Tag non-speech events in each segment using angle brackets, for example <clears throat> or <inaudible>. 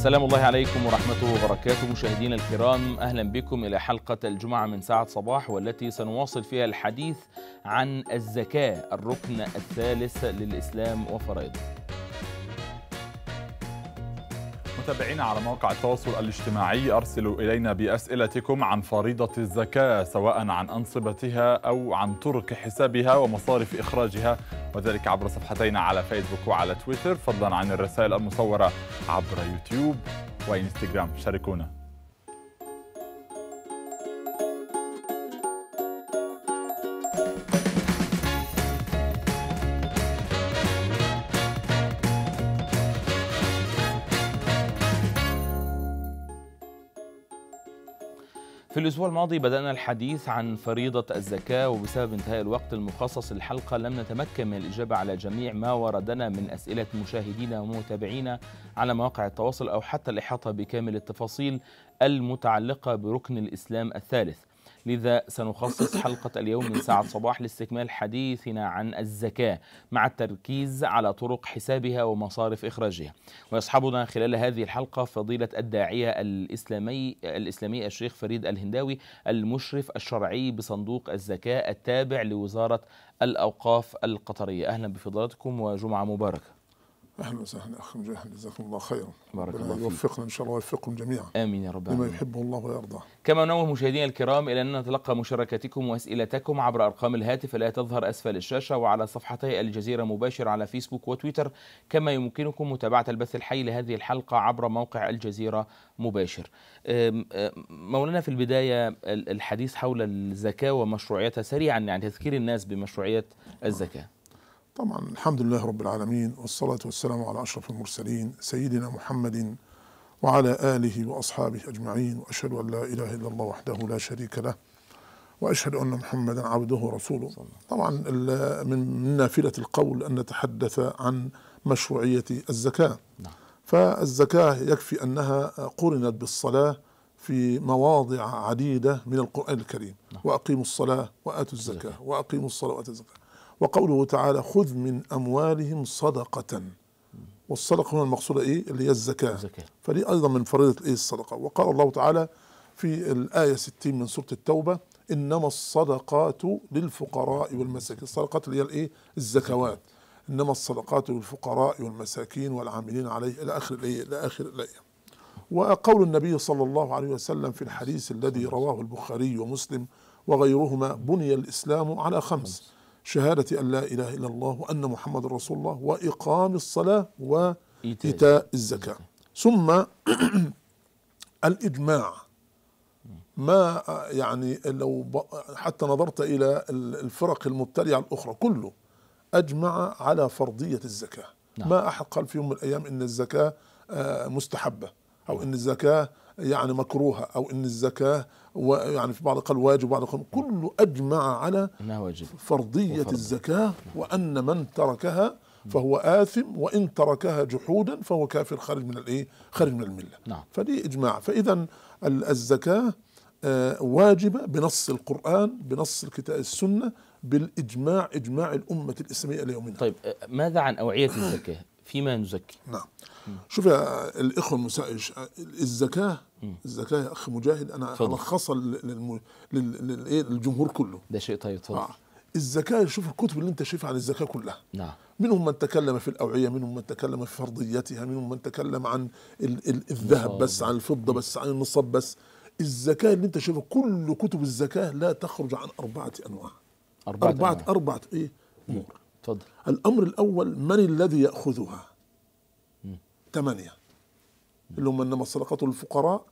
السلام الله عليكم ورحمته وبركاته مشاهدينا الكرام اهلا بكم الى حلقه الجمعه من ساعه صباح والتي سنواصل فيها الحديث عن الزكاه الركن الثالث للاسلام وفرائضه متابعينا على مواقع التواصل الاجتماعي ارسلوا الينا باسئلتكم عن فريضه الزكاه سواء عن انصبتها او عن طرق حسابها ومصارف اخراجها وذلك عبر صفحتينا على فيسبوك وعلى تويتر فضلا عن الرسائل المصوره عبر يوتيوب وانستغرام شاركونا في الأسبوع الماضي بدأنا الحديث عن فريضة الزكاة وبسبب انتهاء الوقت المخصص للحلقة لم نتمكن من الإجابة على جميع ما وردنا من أسئلة مشاهدينا ومتابعينا على مواقع التواصل أو حتى الإحاطة بكامل التفاصيل المتعلقة بركن الإسلام الثالث لذا سنخصص حلقة اليوم من ساعة صباح لاستكمال حديثنا عن الزكاة مع التركيز على طرق حسابها ومصارف إخراجها ويصحبنا خلال هذه الحلقة فضيلة الداعية الإسلامي, الإسلامي الشيخ فريد الهنداوي المشرف الشرعي بصندوق الزكاة التابع لوزارة الأوقاف القطرية أهلا بفضلاتكم وجمعة مباركة اهلا وسهلا اخ مجاهد جزاكم الله خيرا بارك الله فيك يوفقنا ان شاء الله ويوفقكم جميعا امين يا رب العالمين لما يحبه الله ويرضاه كما نوه مشاهدينا الكرام الى ان نتلقى مشاركاتكم واسئلتكم عبر ارقام الهاتف التي تظهر اسفل الشاشه وعلى صفحتي الجزيره مباشر على فيسبوك وتويتر كما يمكنكم متابعه البث الحي لهذه الحلقه عبر موقع الجزيره مباشر مولانا في البدايه الحديث حول الزكاه ومشروعيتها سريعا يعني تذكير الناس بمشروعيه الزكاه طبعا الحمد لله رب العالمين والصلاة والسلام على أشرف المرسلين سيدنا محمد وعلى آله وأصحابه أجمعين وأشهد أن لا إله إلا الله وحده لا شريك له وأشهد أن محمدا عبده ورسوله طبعا من نافلة القول أن نتحدث عن مشروعية الزكاة نعم. فالزكاة يكفي أنها قرنت بالصلاة في مواضع عديدة من القرآن الكريم نعم. وأقيموا الصلاة وآتوا الزكاة وأقيموا الصلاة وآتوا الزكاة وقوله تعالى خذ من أموالهم صدقة والصدقة هنا المقصودة إيه اللي هي الزكاة, الزكاة. فدي أيضا من فريضة إيه الصدقة وقال الله تعالى في الآية 60 من سورة التوبة إنما الصدقات للفقراء والمساكين الصدقات اللي هي الإيه الزكوات إنما الصدقات للفقراء والمساكين والعاملين عليه إلى آخر الآية إلى آخر الآية وقول النبي صلى الله عليه وسلم في الحديث الذي رواه البخاري ومسلم وغيرهما بني الإسلام على خمس شهادة أن لا إله إلا الله وأن محمد رسول الله وإقام الصلاة وإيتاء الزكاة ثم <clears throat> الإجماع ما يعني لو حتى نظرت إلى الفرق المبتدعة الأخرى كله أجمع على فرضية الزكاة نعم. ما أحد قال في يوم من الأيام إن الزكاة آه، مستحبة أو نعم. إن الزكاة يعني مكروهة أو أن الزكاة يعني في بعض قال واجب وبعض قال كله أجمع على فرضية الزكاة وأن من تركها فهو آثم وإن تركها جحودا فهو كافر خارج من الإيه؟ خارج من الملة نعم. فدي إجماع فإذا الزكاة آه، واجبة بنص القرآن بنص الكتاب السنة بالإجماع إجماع الأمة الإسلامية ليومنا طيب آه، ماذا عن أوعية الزكاة فيما نزكي نعم شوف يا الإخوة الزكاة الزكاه يا اخ مجاهد انا هلخصها إيه، للجمهور كله ده شيء طيب تفضل آه. الزكاه شوف الكتب اللي انت شايفها عن الزكاه كلها نعم منهم من تكلم في الاوعيه منهم من تكلم في فرضيتها منهم من تكلم عن الذهب بس عن الفضه بس عن النصاب بس الزكاه اللي انت شايفها كل كتب الزكاه لا تخرج عن اربعه انواع اربعه اربعه, أنواع. أربعة ايه امور تفضل الامر الاول من الذي ياخذها ثمانيه اللي هم انما الصدقات للفقراء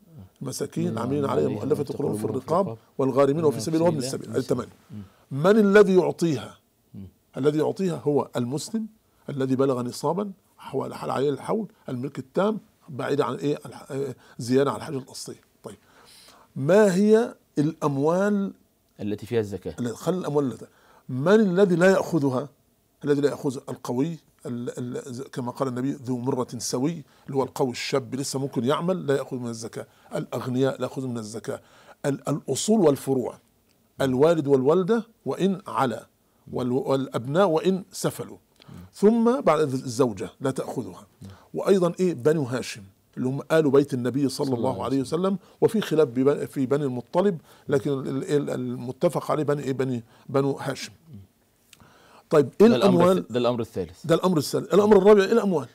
مساكين نعم، عاملين عليها مؤلفة القلوب في الرقاب والغارمين وفي نعم، سبيل وابن السبيل الثمانية نعم. من الذي يعطيها الذي يعطيها هو المسلم الذي بلغ نصابا حول حال عليه الحول الملك التام بعيد عن ايه آه، زيادة عن الحاجة الأصلية طيب ما هي الأموال التي فيها الزكاة خلي خل الأموال من الذي لا يأخذها الذي لا يأخذ القوي كما قال النبي ذو مرة سوي اللي هو القوي الشاب لسه ممكن يعمل لا يأخذ من الزكاة الأغنياء لا يأخذ من الزكاة الأصول والفروع الوالد والوالدة وإن على والأبناء وإن سفلوا ثم بعد الزوجة لا تأخذها وأيضا إيه بنو هاشم اللي هم آل بيت النبي صلى الله عليه وسلم وفي خلاف في بني المطلب لكن المتفق عليه بني إيه بني بنو هاشم طيب ايه الاموال ده الامر الثالث ده الامر الثالث الامر الرابع ايه الاموال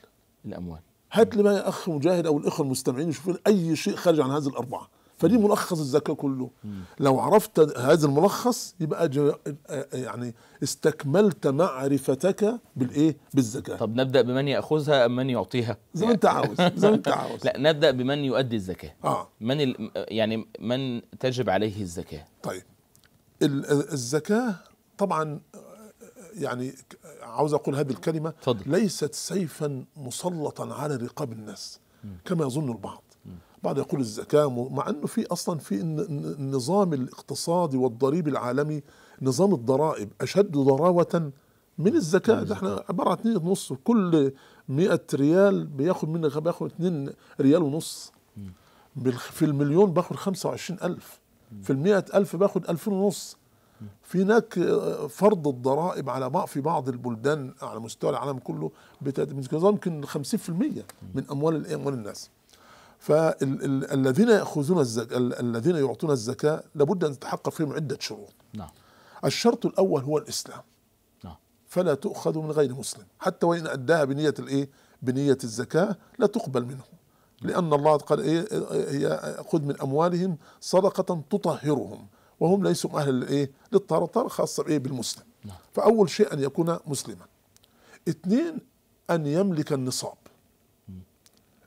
الاموال هات لي بقى يا اخ مجاهد او الاخوه المستمعين يشوفون اي شيء خارج عن هذه الاربعه فدي ملخص الزكاه كله مم. لو عرفت هذا الملخص يبقى آه، آه، يعني استكملت معرفتك بالايه بالزكاه طب نبدا بمن ياخذها ام من يعطيها زي ما انت عاوز زي ما انت <laughs> عاوز لا نبدا بمن يؤدي الزكاه آه. من ال... يعني من تجب عليه الزكاه طيب الزكاه طبعا يعني عاوز اقول هذه الكلمه فضل. ليست سيفا مسلطا على رقاب الناس م. كما يظن البعض بعض يقول الزكاه مع انه في اصلا في النظام الاقتصادي والضريبي العالمي نظام الضرائب اشد ضراوه من الزكاه ده احنا عباره عن 2 ونص كل 100 ريال بياخد منك باخد 2 ريال ونص في المليون باخد 25000 في ال 100000 باخد 2000 ونص في هناك فرض الضرائب على في بعض البلدان على مستوى العالم كله بتتجاوز يمكن 50% من اموال اموال الناس فالذين ياخذون الزكاه الذين يعطون الزكاه لابد ان تتحقق فيهم عده شروط نعم الشرط الاول هو الاسلام نعم فلا تؤخذ من غير مسلم حتى وان اداها بنيه الايه بنيه الزكاه لا تقبل منه لان الله قال إيه؟, ايه هي خذ من اموالهم صدقه تطهرهم وهم ليسوا أهل الإيه للطهارة خاصة بإيه بالمسلم نعم. فأول شيء أن يكون مسلما اثنين أن يملك النصاب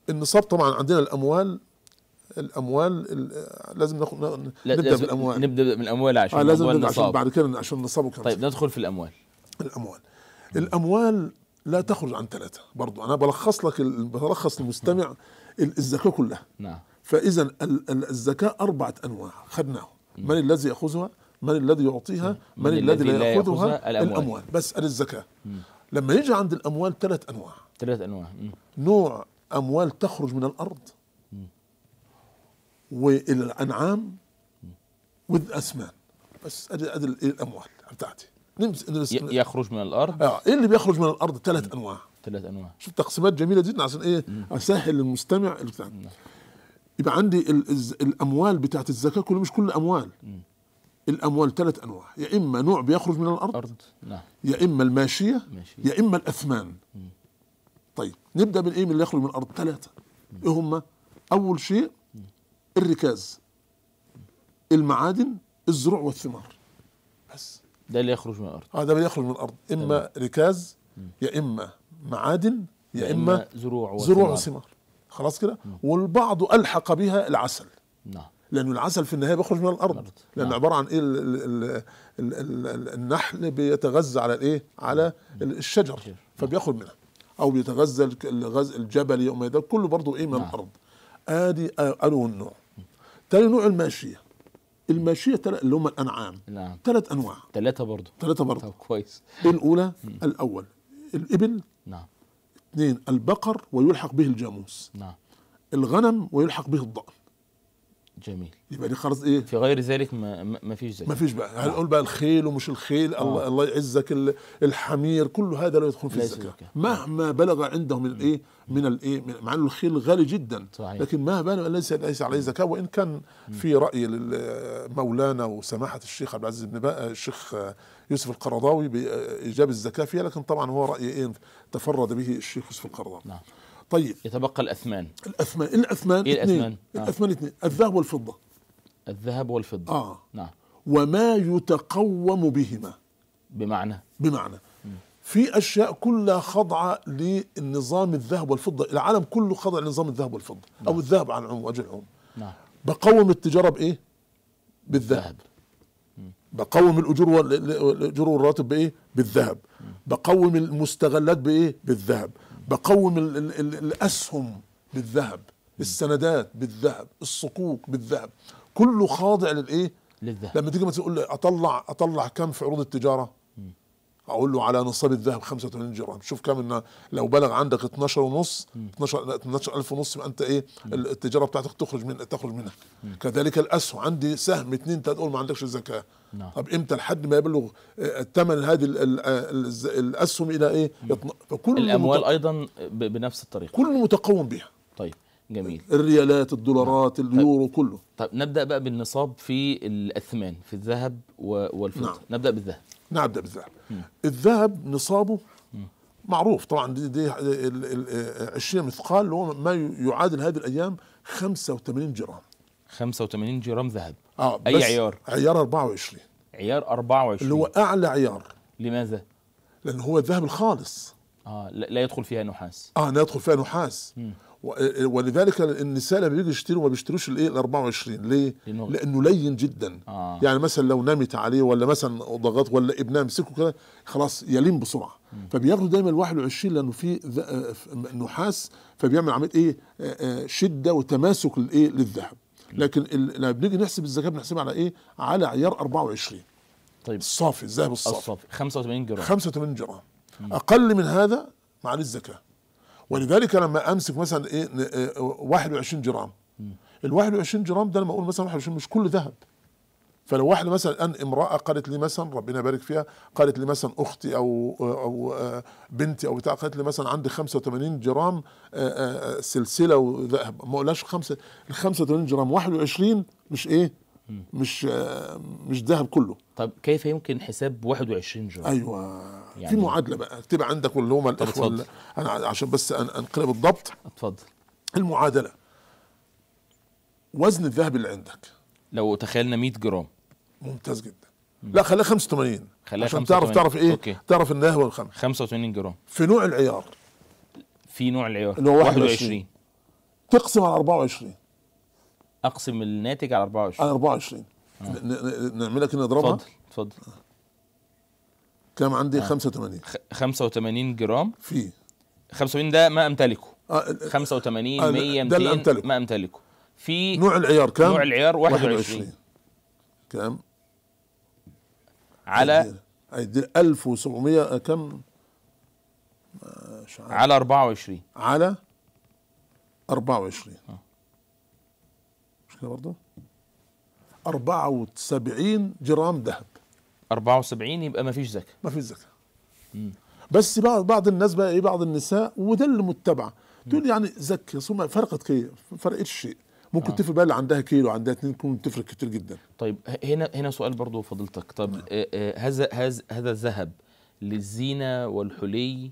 النصاب طبعا عندنا الأموال الاموال لازم ناخد نبدا لازم بالاموال نبدا من الاموال عشان آه لازم الأموال عشان بعد كده عشان النصاب طيب ندخل في الاموال الاموال مم. الاموال لا تخرج عن ثلاثه برضو انا بلخص لك بلخص للمستمع نعم. الزكاه كلها نعم فاذا الزكاه اربعه انواع خدناهم من الذي ياخذها من الذي يعطيها من, من الذي لا ياخذها الاموال, الأموال. بسال الزكاه لما يجي عند الاموال ثلاث انواع ثلاث انواع نوع اموال تخرج من الارض والانعام والاسمان بس ادي ادي الاموال بتاعتي يخرج من الارض اه ايه اللي بيخرج من الارض ثلاث انواع ثلاث انواع شوف تقسيمات جميله جدا عشان ايه اسهل للمستمع يبقى عندي الاموال بتاعت الزكاه كلها مش كل الاموال الاموال ثلاث انواع يا اما نوع بيخرج من الارض أرض. نعم. يا اما الماشيه ماشية. يا اما الاثمان م. طيب نبدا من ايه من اللي يخرج من الارض ثلاثه ايه هم اول شيء الركاز المعادن الزروع والثمار بس ده اللي يخرج من الارض اه ده اللي يخرج من الارض اما تمام. ركاز م. يا اما معادن يا, اما, إما زروع وثمار. زروع وثمار خلاص كده والبعض الحق بها العسل نعم لانه العسل في النهايه بيخرج من الارض لان نعم. عباره عن ايه النحل بيتغذى على الايه على نعم. الشجر فبياخد منها او بيتغذى الجبل يوم ده كله برضه ايه من نعم. الارض ادي انواع النوع تاني نوع الماشيه الماشيه اللي هم الانعام نعم ثلاث انواع ثلاثه برضه ثلاثه برضه طب كويس الاولى الاول الابل نعم اثنين البقر ويلحق به الجاموس نعم الغنم ويلحق به الضأن جميل يبقى دي خلاص ايه في غير ذلك ما ما فيش زكاه ما فيش بقى هنقول بقى الخيل ومش الخيل آه. الله الله يعزك الحمير كل هذا لا يدخل في الزكاه مهما بلغ عندهم الايه من الايه مع انه الخيل غالي جدا صحيح. لكن ما بال ليس ليس عليه زكاه وان كان في راي مولانا وسماحه الشيخ عبد العزيز بن باز الشيخ يوسف القرضاوي بايجاب الزكاه فيها لكن طبعا هو راي ايه تفرد به الشيخ يوسف القرضاوي نعم. طيب يتبقى الاثمان الاثمان الاثمان ايه الاثمان؟ اثنين. آه. الاثمان اثنين الذهب والفضه الذهب والفضه اه نعم وما يتقوم بهما بمعنى بمعنى م. في اشياء كلها خاضعه للنظام الذهب والفضه العالم كله خاضع لنظام الذهب والفضه نعم. او الذهب على وجه العموم نعم بقوم التجاره بايه بالذهب بقوم الاجور والاجور والراتب بايه بالذهب بقوم المستغلات بايه بالذهب بقوم الـ الـ الـ الأسهم بالذهب السندات بالذهب الصكوك بالذهب كله خاضع للايه للذهب لما تيجي مثلا تقول لي اطلع اطلع كم في عروض التجاره اقول له على نصاب الذهب 85 جرام شوف كم إن لو بلغ عندك 12 ونص 12 12000 ونص يبقى انت ايه التجاره بتاعتك تخرج من تخرج منها كذلك الاسهم عندي سهم اثنين ثلاثه اقول ما عندكش زكاه نعم. طب امتى لحد ما يبلغ آه، الثمن هذه الاسهم الى ايه فكل الاموال ايضا بنفس الطريقه كله متقوم بها طيب جميل الريالات الدولارات نعم. اليورو طيب. كله طب نبدا بقى بالنصاب في الاثمان في الذهب والفضه نعم. نبدا بالذهب نبدا نعم، بالذهب الذهب نصابه معروف طبعا دي, دي 20 مثقال اللي هو ما يعادل هذه الايام 85 جرام 85 جرام ذهب اه اي عيار عيار 24 عيار 24 اللي هو اعلى عيار لماذا؟ لان هو الذهب الخالص اه لا يدخل فيها نحاس اه لا يدخل فيها نحاس مم. ولذلك النساء لما بيجوا يشتروا ما بيشتروش الايه ال 24 إيه؟ ليه؟ لأنه, لين جدا آه. يعني مثلا لو نامت عليه ولا مثلا ضغط ولا ابنها مسكه كده خلاص يلين بسرعه فبياخدوا دايما ال 21 لانه في آه، نحاس فبيعمل عمليه ايه آه، آه، شده وتماسك الايه للذهب لكن لما بنيجي نحسب الزكاه بنحسبها على ايه؟ على عيار 24 طيب الصافي الذهب الصافي الصافي 85 جرام 85 جرام اقل من هذا معليه الزكاه ولذلك لما امسك مثلا ايه 21 إيه، إيه، جرام ال 21 جرام ده لما اقول مثلا 21 مش كله ذهب فلو واحده مثلا ان امراه قالت لي مثلا ربنا يبارك فيها قالت لي مثلا اختي او او آه، بنتي او بتاع قالت لي مثلا عندي 85 جرام آه، آه، سلسله وذهب ما اقولهاش خمسه ال 85 جرام 21 مش ايه؟ مش مش ذهب كله طب كيف يمكن حساب 21 جرام؟ ايوه يعني في معادله بقى اكتب عندك اللي هم الاخوه انا عشان بس انقلب الضبط اتفضل المعادله وزن الذهب اللي عندك لو تخيلنا 100 جرام ممتاز جدا مم. لا خليها 85 خليها عشان تعرف تعرف ايه أوكي. تعرف انها هو الخمس 85 جرام في نوع العيار في نوع العيار اللي هو 21, 21. تقسم على 24 اقسم الناتج على 24 على 24 آه. نعملها كده نضربها اتفضل اتفضل كم عندي؟ آه. 85 85 جرام في 85 ده ما امتلكه آه 85 آه 100 آه، ده 200 أمتلكه. ما امتلكه في نوع العيار كم نوع العيار 21, 21. كام؟ على 1700 آه، كم؟ مش عارف على 24 على 24 آه. مش كده برضه؟ 74 جرام ذهب 74 يبقى ما فيش زكاه ما فيش زكاه بس بعض بعض الناس بقى ايه بعض النساء وده اللي متبع تقول يعني زكي ثم فرقت كي فرقت شيء ممكن آه. تفرق بقى اللي عندها كيلو عندها اثنين ممكن تفرق كتير جدا طيب هنا هنا سؤال برضو فضلتك طب نعم. آه، آه، هذا هذا هذا الذهب للزينه والحلي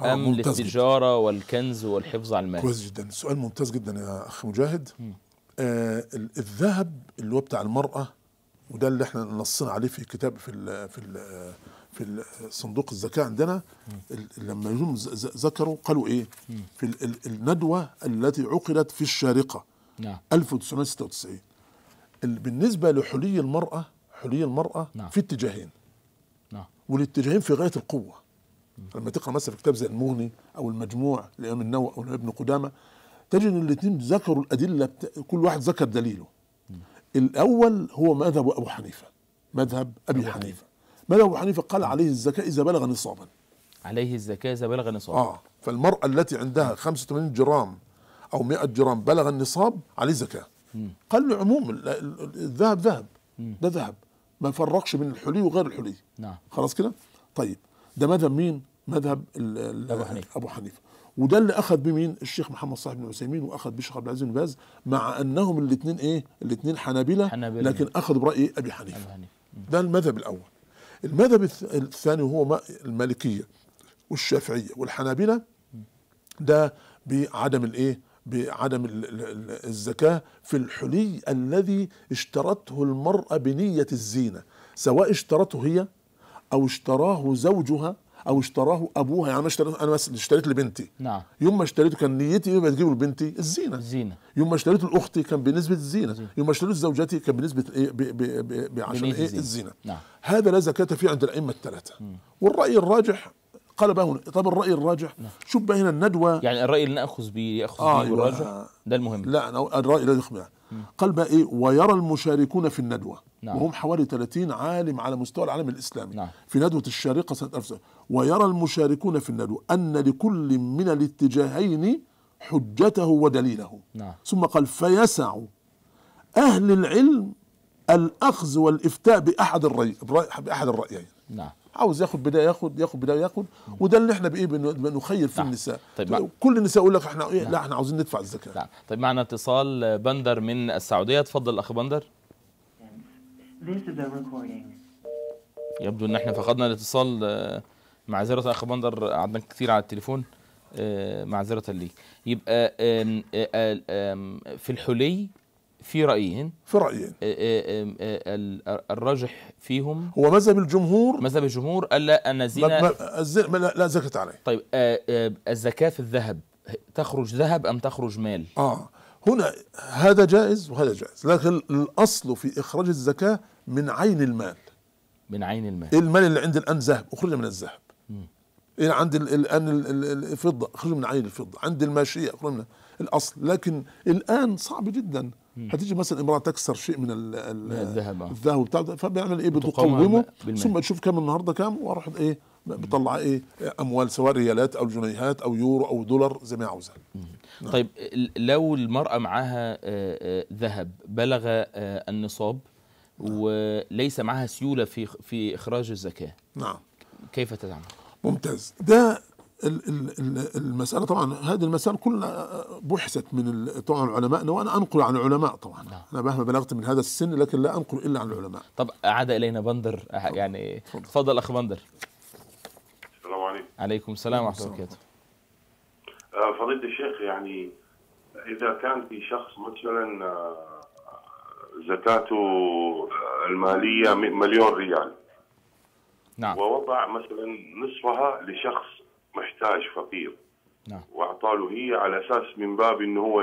آه ام للتجاره جداً. والكنز والحفظ على المال كويس جدا سؤال ممتاز جدا يا اخ مجاهد آه الذهب اللي هو بتاع المراه وده اللي احنا نصنا عليه في كتاب في الـ في الـ في صندوق الزكاة عندنا لما جم ذكروا قالوا ايه في الندوة التي عقدت في الشارقة نعم 1996 بالنسبة لحلي المرأة حلي المرأة نعم. في اتجاهين نعم. والاتجاهين في غاية القوة لما تقرأ مثلا في كتاب زي المغني أو المجموع لإمام النووي أو ابن قدامة تجد ان الاثنين ذكروا الأدلة كل واحد ذكر دليله الأول هو مذهب أبو حنيفة مذهب أبي حنيفة. مذهب أبو حنيفة قال عليه الزكاة إذا بلغ نصابا عليه الزكاة إذا بلغ نصابا آه فالمرأة التي عندها 85 نعم. جرام أو 100 جرام بلغ النصاب عليه زكاة قال له عموم الذهب ذهب ده ذهب ما فرقش بين الحلي وغير الحلي نعم خلاص كده طيب ده مذهب مين مذهب ابو حنيفه ابو حنيفه وده اللي اخذ بيه مين الشيخ محمد صاحب بن عثيمين واخذ بيه الشيخ عبد العزيز بن باز مع انهم الاثنين ايه الاثنين حنابلة, حنابلة لكن اخذوا براي ابي حنيفه حنيف. ده المذهب الاول المذهب الثاني وهو المالكيه والشافعيه والحنابلة ده بعدم الايه بعدم الزكاه في الحلي الذي اشترته المراه بنيه الزينه سواء اشترته هي او اشتراه زوجها او اشتراه ابوها يعني انا اشتريته انا مثلا اشتريت لبنتي نعم يوم ما اشتريته كان نيتي ايه بتجيبه لبنتي الزينه الزينه يوم ما اشتريته لاختي كان بنسبه الزينه زينة. يوم ما اشتريته لزوجتي كان بنسبه ايه بي بي بي بي عشان ايه الزينه, الزينة. نعم. هذا لا زكاه فيه عند الائمه الثلاثه والراي الراجح قال بقى هنا طب الراي الراجح نعم. شوف بقى هنا الندوه يعني الراي اللي ناخذ بيه ياخذ آه بيه أيوة. الراجح ده المهم لا الراي الذي يخبر قال بقى ايه ويرى المشاركون في الندوه نعم. وهم حوالي 30 عالم على مستوى العالم الإسلامي نعم. في ندوة الشارقة سنة 1900 ويرى المشاركون في الندوة أن لكل من الاتجاهين حجته ودليله نعم. ثم قال فيسع أهل العلم الأخذ والإفتاء بأحد الرأي بأحد الرأيين نعم عاوز ياخد بدايه ياخد ياخد بدايه ياخد وده اللي احنا بايه بنخير في نعم. النساء طيب كل النساء يقول لك احنا إيه نعم. لا احنا عاوزين ندفع الزكاه نعم. طيب معنا اتصال آه، بندر من السعوديه تفضل اخ بندر This is recording. يبدو ان احنا فقدنا الاتصال آه، معذرة اخ بندر قعدنا كتير على التليفون آه، معذرة ليك يبقى آه، في الحلي في رأيين في رأيين الراجح فيهم هو مذهب الجمهور مذهب الجمهور ألا أن الزنا لا, لا زكاة عليه طيب الزكاة في الذهب تخرج ذهب أم تخرج مال؟ آه هنا هذا جائز وهذا جائز لكن الأصل في إخراج الزكاة من عين المال من عين المال المال اللي عند الآن ذهب أخرج من الذهب إيه عند الآن الفضة أخرج من عين الفضة عند الماشية أخرج من الأصل لكن الآن صعب جدا هتيجي مثلا امراه تكسر شيء من الذهب آه. الذهب بتاع فبيعمل ايه بتقومه ثم تشوف كم النهارده كم واروح ايه بطلع ايه اموال سواء ريالات او جنيهات او يورو او دولار زي ما عاوزها نعم. طيب لو المراه معاها آه، آه، ذهب بلغ آه، النصاب نعم. وليس معها سيوله في في اخراج الزكاه نعم كيف تتعامل ممتاز ده المساله طبعا هذه المسائل كلها بحثت من طبعا العلماء وانا انقل عن العلماء طبعا نعم. انا مهما بلغت من هذا السن لكن لا انقل الا عن العلماء طب عاد الينا بندر يعني تفضل اخ بندر عليكم السلام ورحمه الله وبركاته آه، فضيله الشيخ يعني اذا كان في شخص مثلا آه، زكاته آه، الماليه مليون ريال نعم ووضع مثلا نصفها لشخص محتاج فقير نعم واعطى له هي على اساس من باب انه هو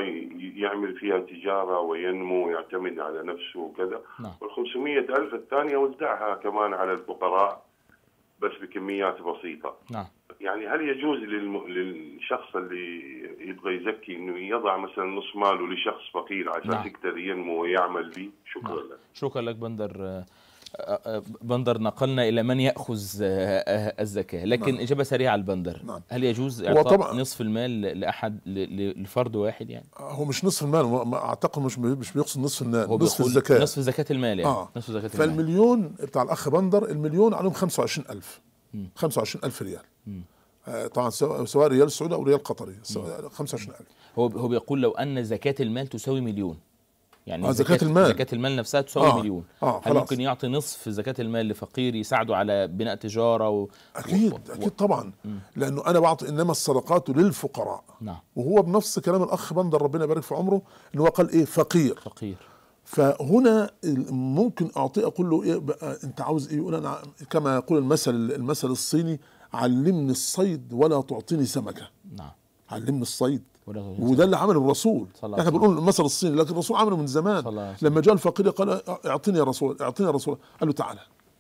يعمل فيها تجاره وينمو ويعتمد على نفسه وكذا نعم وال 500000 الثانيه وزعها كمان على الفقراء بس بكميات بسيطه نعم يعني هل يجوز للم... للشخص اللي يبغى يزكي انه يضع مثلا نص ماله لشخص فقير عشان نعم. يقدر ينمو ويعمل به نعم. شكرا نعم. لك شكرا لك بندر بندر نقلنا الى من ياخذ آه، آه، الزكاه لكن نعم. اجابه سريعه على البندر نعم. هل يجوز اعطاء نصف المال لاحد لفرد واحد يعني هو مش نصف المال اعتقد مش مش بيقصد نصف المال هو نصف الزكاه نصف زكاه المال يعني آه. نصف زكاه المال فالمليون بتاع الاخ بندر المليون عليهم 25000 25000 ريال آه، طبعا سواء ريال سعودي او ريال قطري 25000 هو هو بيقول لو ان زكاه المال تساوي مليون يعني آه، زكاة المال زكاة المال نفسها 900 آه. مليون آه. هل ممكن يعطي نصف زكاة المال لفقير يساعده على بناء تجارة و... أكيد و... أكيد طبعا لأنه أنا بعطي إنما الصدقات للفقراء نعم. وهو بنفس كلام الأخ بندر ربنا يبارك في عمره اللي هو قال إيه فقير فقير فهنا ممكن أعطيه أقول له إيه بقى أنت عاوز إيه يقول أنا كما يقول المثل المثل الصيني علمني الصيد ولا تعطيني سمكة نعم علمني الصيد وده اللي عمله الرسول احنا بنقول المثل الصيني لكن الرسول عمله من زمان لما جاء الفقير قال اعطني يا رسول اعطني يا رسول قال له تعالى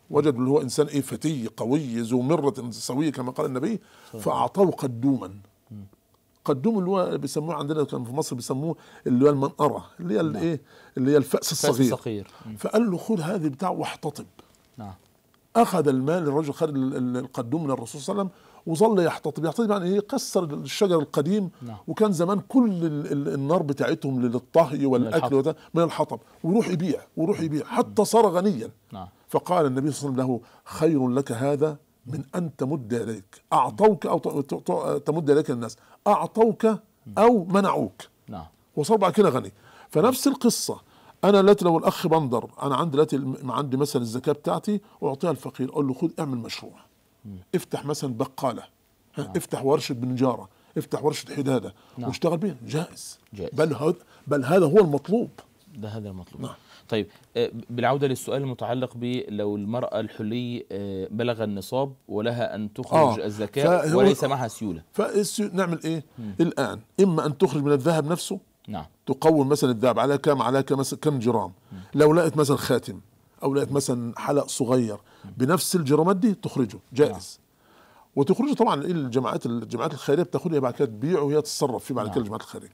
وجد اللي هو انسان ايه فتي قوي ذو مره سويه كما قال النبي فاعطاه قدوما قدوم اللي هو بيسموه عندنا كان في مصر بيسموه اللي هو المنقره اللي هي الايه نعم. اللي هي الفاس الصغير, الصغير. فقال له خذ هذه بتاع واحتطب نعم اخذ المال الرجل خد القدوم من الرسول صلى الله عليه وسلم وظل يحتطب يحتطب يعني ايه كسر الشجر القديم نعم. وكان زمان كل النار بتاعتهم للطهي والاكل من الحطب, من الحطب ويروح يبيع ويروح يبيع حتى صار غنيا نعم. فقال النبي صلى الله عليه وسلم له خير لك هذا من ان تمد يديك اعطوك او تمد يديك الناس اعطوك او منعوك نعم وصار بعد كده غني فنفس القصه انا التي لو الاخ بندر انا عندي دلوقتي عندي مثلا الزكاه بتاعتي واعطيها الفقير اقول له خذ اعمل مشروع افتح مثلا بقاله نعم. افتح ورشه بنجاره افتح ورشه حداده نعم. واشتغل بها جائز, جائز. بل, هد... بل هذا هو المطلوب ده هذا المطلوب نعم. طيب آه، بالعوده للسؤال المتعلق ب لو المراه الحلي آه، بلغ النصاب ولها ان تخرج آه. الزكاه وليس معها سيوله فنعمل ايه؟ مم. الان اما ان تخرج من الذهب نفسه نعم تقوم مثلا الذهب على كم على كم كم جرام مم. لو لقت مثلا خاتم او لقيت مثلا حلق صغير بنفس الجرامات دي تخرجه جائز نعم. وتخرجه طبعا ايه الجماعات الجماعات الخيريه بتاخدها بعد كده تبيعه وهي تتصرف فيه بعد كده نعم. الجماعات الخيريه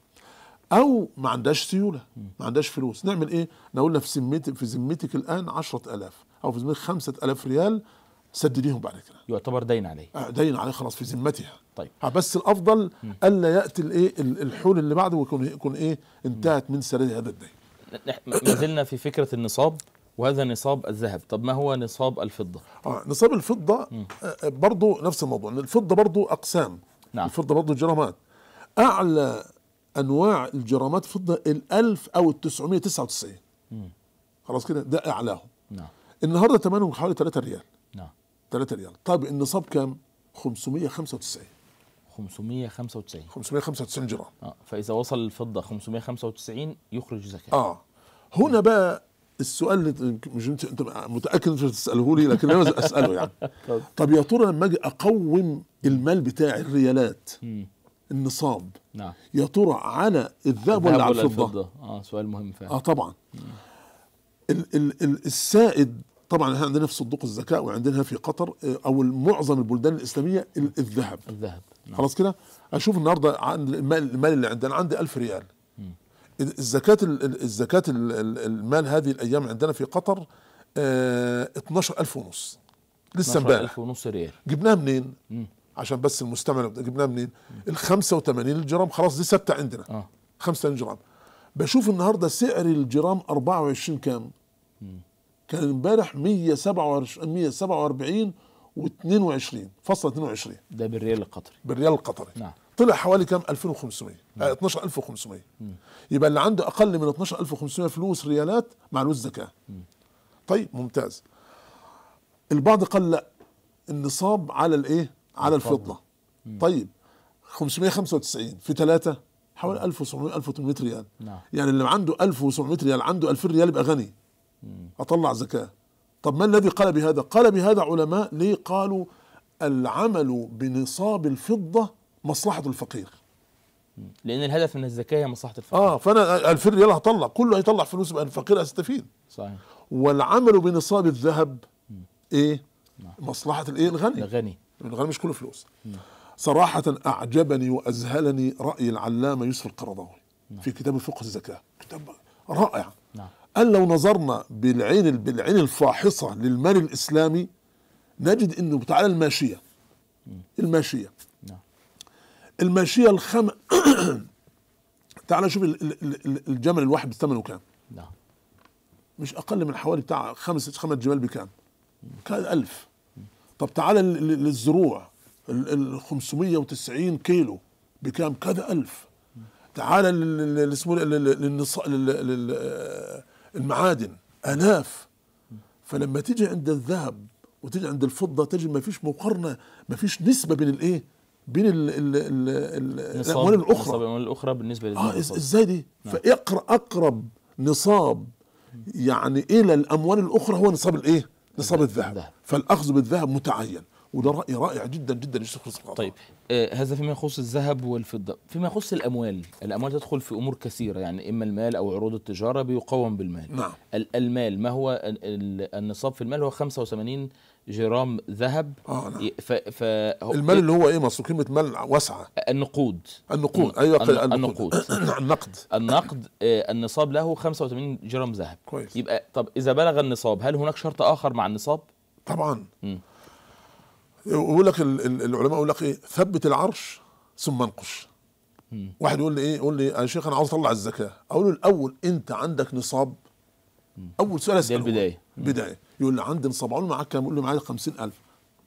او ما عندهاش سيوله ما عندهاش فلوس نعمل ايه نقول لها في ذمتك في ذمتك الان 10000 او في ذمتك 5000 ريال سدديهم بعد كده يعتبر دين عليه آه، دين عليه خلاص في ذمتها طيب آه، بس الافضل الا ياتي الايه الحول اللي بعده ويكون يكون ايه انتهت من سداد هذا الدين ما زلنا في فكره النصاب وهذا نصاب الذهب طب ما هو نصاب الفضة آه نصاب الفضة م. آه، آه، برضو نفس الموضوع الفضة برضو أقسام نعم. الفضة برضو جرامات أعلى أنواع الجرامات فضة الألف أو التسعمية تسعة وتسعين خلاص كده ده أعلاهم نعم. النهاردة تمنهم حوالي 3 ريال نعم 3 ريال طب النصاب كام 595 595 595 جرام اه فاذا وصل الفضه 595 يخرج زكاه اه هنا بقى السؤال اللي مش انت انت متاكد انت هتساله لي لكن انا اساله يعني <laughs> طب يا ترى لما اجي اقوم المال بتاعي الريالات النصاب نعم يا ترى على الذهب ولا على الفضه؟ اه سؤال مهم فعلا اه طبعا ال ال ال السائد طبعا احنا عندنا في صندوق الزكاه وعندنا في قطر آه، او معظم البلدان الاسلاميه الذهب الذهب نعم. خلاص كده اشوف النهارده المال اللي عندنا عندي 1000 ريال الزكاة الزكاة المال هذه الأيام عندنا في قطر 12000 آه، ونص لسه امبارح 12000 ونص ريال جبناها منين؟ مم. عشان بس المستمع جبناها منين؟ ال 85 الجرام خلاص دي ثابته عندنا اه 85 جرام بشوف النهارده سعر الجرام 24 كام؟ مم. كان امبارح 147 147 و22 فاصلة 22 ده بالريال القطري بالريال القطري نعم طلع حوالي كام 2500 آه 12500 يبقى اللي عنده اقل من 12500 فلوس ريالات معلوش زكاه طيب ممتاز البعض قال لا النصاب على الايه على الفضه طيب 595 في ثلاثه حوالي 1700 1800 ريال نعم. يعني اللي عنده 1700 ريال عنده 2000 ريال يبقى غني اطلع زكاه طب ما الذي قال بهذا قال بهذا علماء ليه قالوا العمل بنصاب الفضه مصلحه الفقير لان الهدف من الزكاه هي مصلحه الفقير اه فانا 2000 ريال هطلع كله هيطلع فلوس يبقى الفقير استفيد صحيح والعمل بنصاب الذهب ايه نعم. مصلحه الايه الغني الغني الغني مش كله فلوس نعم. صراحه اعجبني واذهلني راي العلامه يوسف القرضاوي نعم. في كتاب فقه الزكاه كتاب رائع نعم. قال لو نظرنا بالعين بالعين الفاحصه للمال الاسلامي نجد انه تعالى الماشيه الماشيه الماشيه الخم <coughs> تعال شوف الجمل الواحد بثمنه كام نعم مش اقل من حوالي بتاع خمس خمس جمال بكام كان ألف طب تعال للزروع ال 590 كيلو بكام كذا ألف تعال اسمه المعادن آلاف فلما تيجي عند الذهب وتيجي عند الفضة تجد ما فيش مقارنة ما فيش نسبة بين الإيه بين ال ال ال الاموال الاخرى الاموال الاخرى بالنسبه للمال اه ازاي دي؟ نعم. فاقرا اقرب نصاب يعني الى الاموال الاخرى هو نصاب الايه؟ نصاب الذهب فالاخذ بالذهب متعين وده راي رائع جدا جدا يوسف خلص طيب آه هذا فيما يخص الذهب والفضه فيما يخص الاموال الاموال تدخل في امور كثيره يعني اما المال او عروض التجاره بيقوم بالمال نعم المال ما هو النصاب في المال هو 85 جرام ذهب اه نعم ف... ف... المال اللي هو ايه مصر كلمه مال واسعه النقود النقود ايوه النقود, النقود. <clears throat> النقد النقد آه النصاب له 85 جرام ذهب كويس يبقى طب اذا بلغ النصاب هل هناك شرط اخر مع النصاب طبعا م. يقول لك العلماء يقول لك ايه ثبت العرش ثم انقش واحد يقول لي ايه يقول لي يا شيخ انا عاوز اطلع الزكاه اقول له الاول انت عندك نصاب اول سؤال اساله البدايه البدايه يقول لي عندي نصاب اقول له معاك كام يقول لي معايا 50000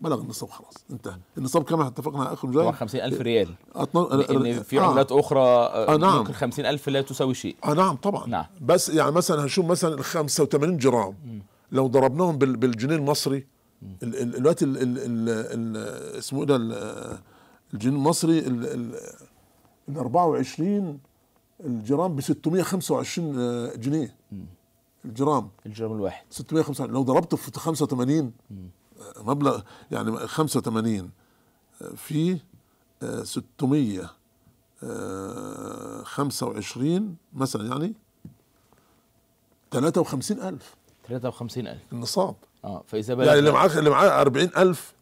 بلغ النصاب خلاص انتهى النصاب كما اتفقنا على اخر مجال 50000 ريال أطن... لان في آه. عملات آه. اخرى آه نعم. ممكن 50000 لا تساوي شيء اه نعم طبعا نعم. بس يعني مثلا هنشوف مثلا 85 جرام مم. لو ضربناهم بالجنيه المصري الوقت اسمه إيه ده الجن المصري ال 24 الجرام ب 625 آه، جنيه الجرام الجرام الواحد 625 لو ضربته في 85 آه، مبلغ يعني 85 آه، في 625 مثلا يعني 53000 53000 النصاب اه فاذا بلغ يعني اللي معاه اللي معاه 40000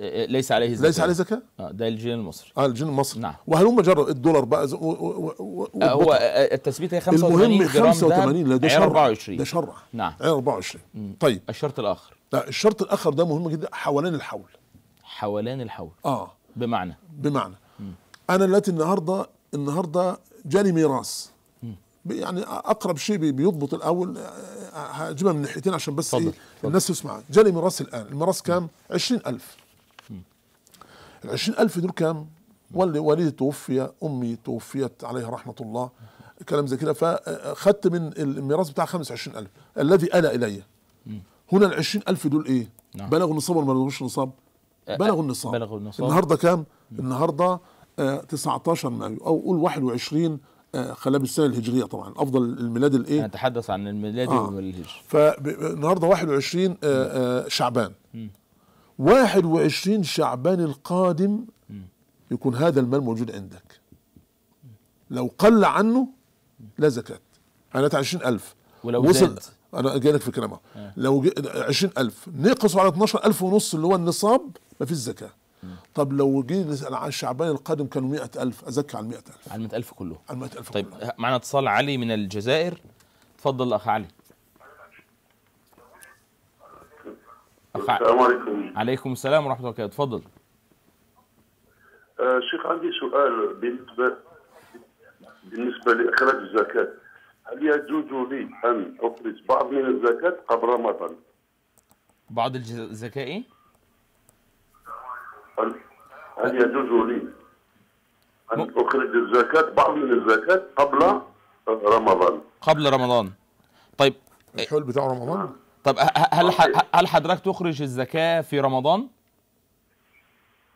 آه، آه، ليس عليه زكاة ليس عليه زكاة؟ اه ده الجنيه المصري اه الجنيه المصري نعم وهلم جروا الدولار بقى و و و آه هو آه، التثبيت هي 85 المهم 85 لا ده شرع 24 ده شرع نعم 24 مم. طيب الشرط الآخر لا الشرط الآخر ده مهم جدا حوالين الحول حوالين الحول اه بمعنى بمعنى مم. أنا دلوقتي النهارده النهارده جاني ميراث يعني اقرب شيء بيضبط الاول هجيبها من ناحيتين عشان بس إيه، فضل. فضل. الناس تسمع جالي ميراث الان الميراث كام 20000 ال 20000 دول كام والدي توفي امي توفيت عليها رحمه الله كلام زي كده فاخذت من الميراث بتاع 25000 الذي الى الي هنا ال 20000 دول ايه نعم. بلغوا النصاب ولا ما بلغوش النصاب بلغوا النصاب بلغوا النصاب النهارده كام النهارده آه 19 مايو او قول 21 خلال بالسنه الهجريه طبعا افضل الميلاد الايه نتحدث عن الميلادي آه. والهجري فالنهارده 21 آه، آه، شعبان 21 شعبان القادم يكون هذا المال موجود عندك لو قل عنه لا زكاه انا 20000 ولو وصل زاد. انا جاي لك في الكلام آه. لو 20000 نقصوا على 12000 ونص اللي هو النصاب ما فيش زكاه طب لو جينا نسال عن الشعبان القادم كانوا 100000 ازكى على 100000 على 100000 كله على 100000 طيب كله. معنا اتصال علي من الجزائر اتفضل اخ علي أخ... السلام عليكم عليكم السلام ورحمه الله وبركاته اتفضل آه، شيخ عندي سؤال بالنسبه بالنسبه لاخراج الزكاه هل يجوز لي ان اخرج بعض من الزكاه قبل رمضان بعض الزكاه ايه؟ هل يجوز لي أن أخرج الزكاة بعض من الزكاة قبل رمضان قبل رمضان طيب الحول بتاع رمضان نعم. طب هل طيب. هل حضرتك تخرج الزكاة في رمضان؟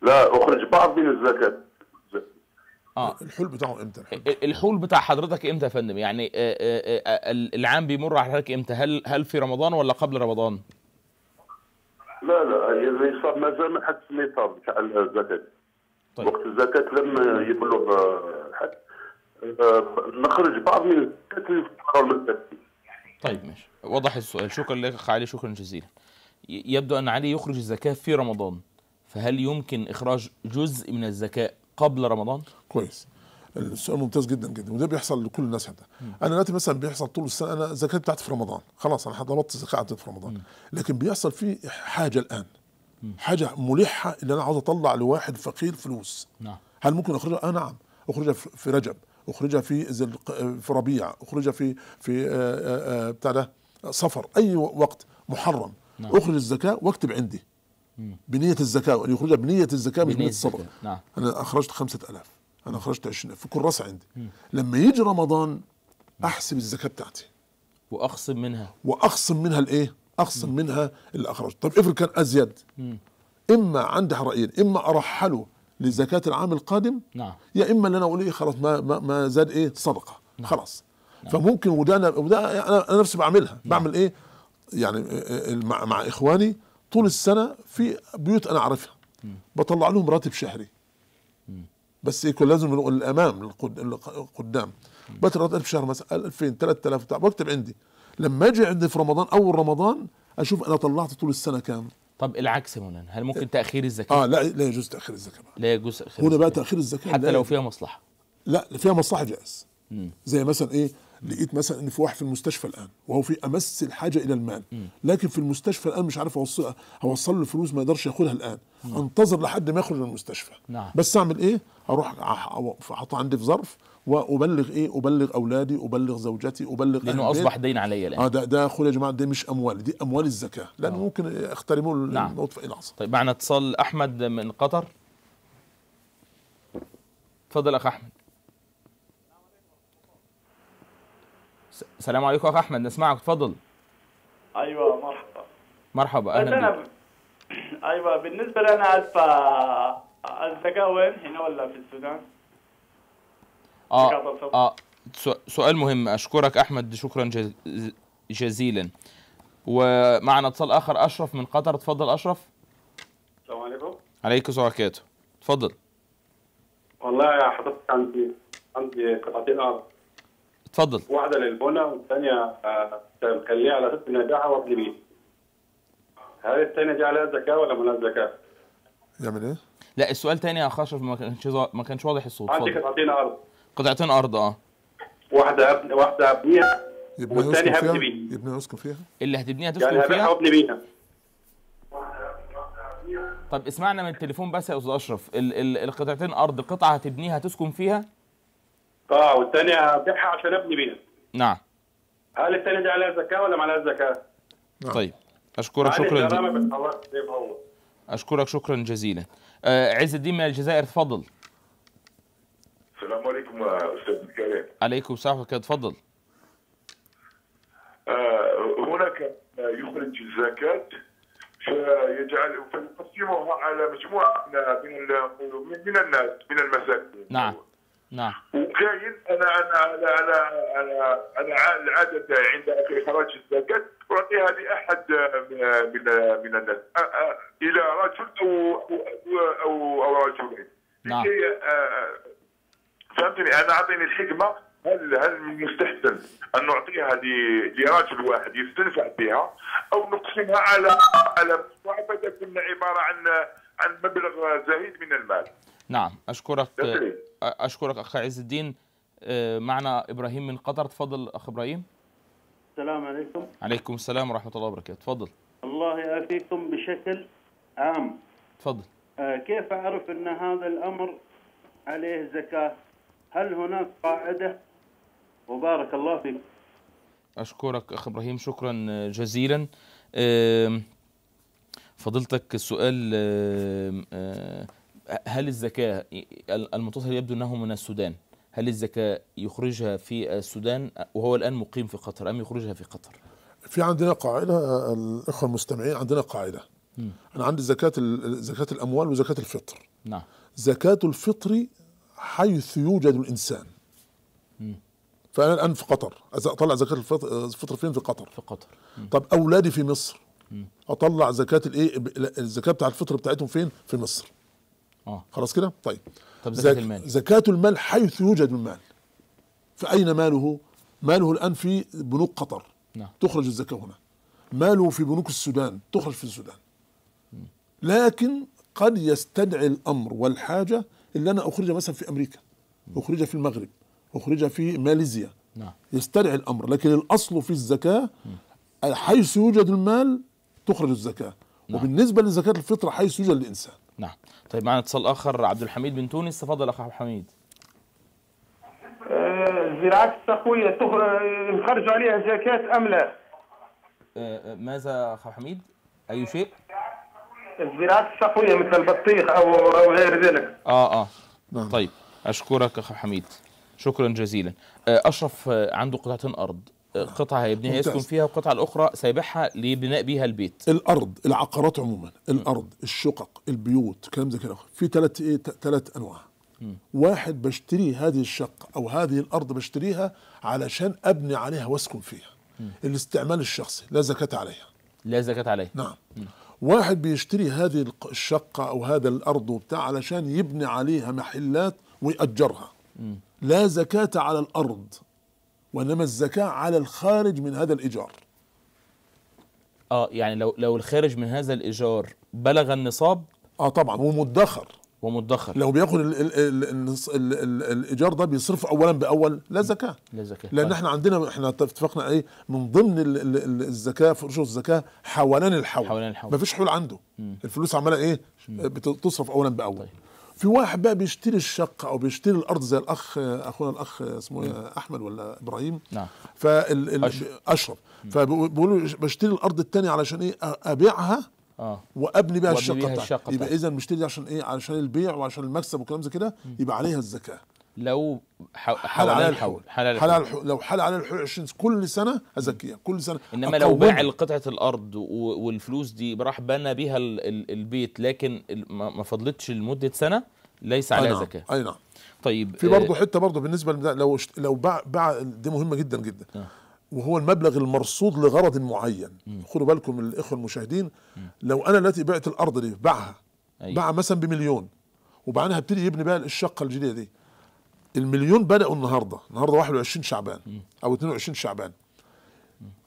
لا أخرج بعض من الزكاة اه الحول بتاعه امتى الحول بتاع حضرتك امتى يا فندم يعني آآ آه، آآ آه، آه، العام بيمر على حضرتك امتى هل هل في رمضان ولا قبل رمضان لا لا النصاب مازال ما حدش النصاب تاع الزكاه طيب. وقت الزكاه لم يبلغ الحد آه، آه، نخرج بعض من الزكاه للفقراء طيب ماشي وضح السؤال شكرا لك اخ علي شكرا جزيلا يبدو ان علي يخرج الزكاه في رمضان فهل يمكن اخراج جزء من الزكاه قبل رمضان كويس السؤال ممتاز جدا جدا وده بيحصل لكل الناس هنا انا دلوقتي مثلا بيحصل طول السنه انا الزكاه بتاعتي في رمضان خلاص انا ضبطت الزكاه في رمضان مم. لكن بيحصل في حاجه الان مم. حاجه ملحه ان انا عاوز اطلع لواحد فقير فلوس نعم هل ممكن اخرجها؟ اه نعم اخرجها في رجب اخرجها في في ربيع اخرجها في في آه، آه، آه، بتاع ده صفر اي وقت محرم نعم. اخرج الزكاه واكتب عندي بنيه الزكاه يخرجها بنيه الزكاه مش بنيه الصدقه نعم. انا اخرجت 5000 انا خرجت 20000 في كراسه عندي لما يجي رمضان احسب الزكاه بتاعتي واخصم منها واخصم منها الايه اخصم منها اللي اخرجت طب افرض كان ازيد اما عندي حرائين اما ارحله لزكاه العام القادم نعم يا اما ان انا اقول ايه خلاص ما, ما ما زاد ايه صدقه نعم. خلاص نعم. فممكن وده انا وده انا, أنا نفسي بعملها نعم. بعمل ايه يعني مع, مع اخواني طول السنه في بيوت انا عارفها بطلع لهم راتب شهري بس يكون لازم نقول الامام القدام بتقبض 1000 شهر مثلا 2000 3000 بتاع بكتب عندي لما اجي عندي في رمضان اول رمضان اشوف انا طلعت طول السنه كام طب العكس يا مولانا هل ممكن آه. تاخير الزكاه اه لا لا يجوز تاخير الزكاه لا يجوز تاخير هنا بقى تاخير الزكاه حتى لو فيها مصلحه لا فيها مصلحه جائز زي مثلا ايه لقيت مثلا ان في واحد في المستشفى الان وهو في امس الحاجه الى المال لكن في المستشفى الان مش عارف اوصل هوصل له فلوس ما يقدرش ياخدها الان انتظر لحد ما يخرج من المستشفى نعم. بس اعمل ايه اروح احط عندي في ظرف وابلغ ايه ابلغ اولادي ابلغ زوجتي ابلغ لانه اصبح دين علي الان اه ده ده اخويا يا جماعه دي مش اموال دي اموال الزكاه آه. لانه أوه. ممكن اخترموا نعم. الموت في اي لحظه طيب معنا اتصال احمد من قطر اتفضل اخ احمد السلام عليكم اخ احمد نسمعك اتفضل ايوه مرحبا مرحبا اهلا بك ب... <clears throat> ايوه بالنسبه لنا انا الزكاة وين هنا ولا في السودان؟ اه اه سؤال مهم اشكرك احمد شكرا جزيلا ومعنا اتصال اخر اشرف من قطر تفضل اشرف السلام عليكم عليكم السلام وبركاته تفضل والله يا حضرتك عندي عندي قطعتين ارض اتفضل واحده للبنى والثانيه مخليها آه، على اساس انها دعوه وابن هل الثانيه دي عليها زكاه ولا مالهاش زكاه؟ يعمل ايه؟ لا السؤال تاني يا اخ اشرف ما كانش ما كانش واضح الصوت عندي قطعتين ارض قطعتين ارض اه واحده أبني واحده ابنيها والثانيه هبني بيها يبني اسكن فيها اللي هتبنيها تسكن يعني فيها هبني بيها طب اسمعنا من التليفون بس يا استاذ اشرف ال... ال... القطعتين ارض قطعه هتبنيها تسكن فيها اه والثانيه هبيعها عشان ابني بيها نعم هل الثانيه دي عليها زكاه ولا ما عليها زكاه؟ نعم. طيب اشكرك شكرا جزيلا اشكرك شكرا جزيلا آه عز الدين من الجزائر تفضل السلام عليكم آه، استاذ الكريم عليكم السلام ورحمه الله تفضل آه، هناك يخرج الزكاه فيجعل فيقسمها على مجموعه من من الناس من المساكين نعم نعم وكاين انا انا انا انا انا, أنا العاده عند اخراج الزكاه اعطيها لاحد آه، من من الناس آه، آه، الى رجل او او او أو, رجلين نعم فهمتني انا اعطيني الحكمه هل هل من المستحسن ان نعطيها لرجل واحد يستنفع بها او نقسمها على على مجموعه تكون عباره عن عن مبلغ زهيد من المال نعم اشكرك اشكرك اخ عز الدين آه، معنا ابراهيم من قطر تفضل اخ ابراهيم السلام عليكم عليكم السلام ورحمه الله وبركاته تفضل الله يعافيكم بشكل عام تفضل آه، كيف اعرف ان هذا الامر عليه زكاه هل هناك قاعده وبارك الله فيك اشكرك اخ ابراهيم شكرا جزيلا فضيلتك السؤال هل الزكاة المتصل يبدو أنه من السودان هل الزكاة يخرجها في السودان وهو الآن مقيم في قطر أم يخرجها في قطر في عندنا قاعدة الإخوة المستمعين عندنا قاعدة م. أنا عندي زكاة زكاة الأموال وزكاة الفطر نعم زكاة الفطر حيث يوجد الإنسان م. فأنا الآن في قطر أطلع زكاة الفطر فين في قطر في قطر م. طب أولادي في مصر م. أطلع زكاة الإيه الزكاة بتاع الفطر بتاعتهم فين في مصر آه. خلاص كده طيب طب زكاة زك المال زكاة المال حيث يوجد المال فأين ماله ماله الآن في بنوك قطر نعم. تخرج الزكاة هنا ماله في بنوك السودان تخرج في السودان لكن قد يستدعي الأمر والحاجة إلا أنا أخرج مثلا في أمريكا أخرج في المغرب أخرج في ماليزيا نعم. يستدعي الأمر لكن الأصل في الزكاة حيث يوجد المال تخرج الزكاة نعم. وبالنسبة لزكاة الفطرة حيث يوجد الإنسان نعم طيب معنا اتصال اخر عبد الحميد من تونس تفضل اخ عبد الحميد آه، الزراعات التقويه آه، نخرج عليها زكاه ام لا؟ آه، ماذا اخ حميد؟ اي شيء؟ الزراعات التقويه مثل البطيخ او او غير ذلك. اه اه نعم. طيب اشكرك اخ حميد شكرا جزيلا اشرف عنده قطعتين ارض قطعه هيبنيها يسكن فيها والقطعه الاخرى سايبعها لبناء بيها البيت الارض العقارات عموما الارض م. الشقق البيوت كلام زي كده في ثلاث ايه ثلاث انواع م. واحد بشتري هذه الشقه او هذه الارض بشتريها علشان ابني عليها واسكن فيها م. الاستعمال الشخصي لا زكاه عليها لا زكاه عليها نعم م. واحد بيشتري هذه الشقه او هذا الارض وبتاع علشان يبني عليها محلات ويأجرها م. لا زكاه على الارض وانما الزكاه على الخارج من هذا الايجار اه يعني لو لو الخارج من هذا الايجار بلغ النصاب اه طبعا ومدخر ومدخر لو بياخد الايجار ده بيصرفه اولا باول لا زكاه لا زكاه لان احنا عندنا احنا اتفقنا ايه من ضمن الزكاه في الزكاه حولان الحول حولان الحول مفيش حول عنده الفلوس عماله ايه بتصرف اولا باول طيب. في واحد بقى بيشتري الشقه او بيشتري الارض زي الاخ اخونا الاخ اسمه إيه؟ احمد ولا ابراهيم نعم اشرف فبيقولوا بشتري الارض الثانيه علشان ايه ابيعها اه وابني بيها الشقه الشقة يبقى اذا مشتري عشان ايه علشان البيع وعشان المكسب والكلام زي كده يبقى عليها الزكاه لو حل على الحول حل على الحول, لو حل على الحول 20 كل سنه ازكيها كل سنه انما لو باع قطعه الارض والفلوس دي راح بنى بيها البيت لكن ما فضلتش لمده سنه ليس عليها نعم. زكاه اي نعم طيب في برضه آه، حته برضه بالنسبه لو لو باع باع دي مهمه جدا جدا آه. وهو المبلغ المرصود لغرض معين م. خدوا بالكم الاخوه المشاهدين م. لو انا التي بعت الارض دي باعها أيوة. باع مثلا بمليون وبعدين هبتدي يبني بقى الشقه الجديده دي المليون بدأوا النهارده النهارده 21 شعبان او 22 شعبان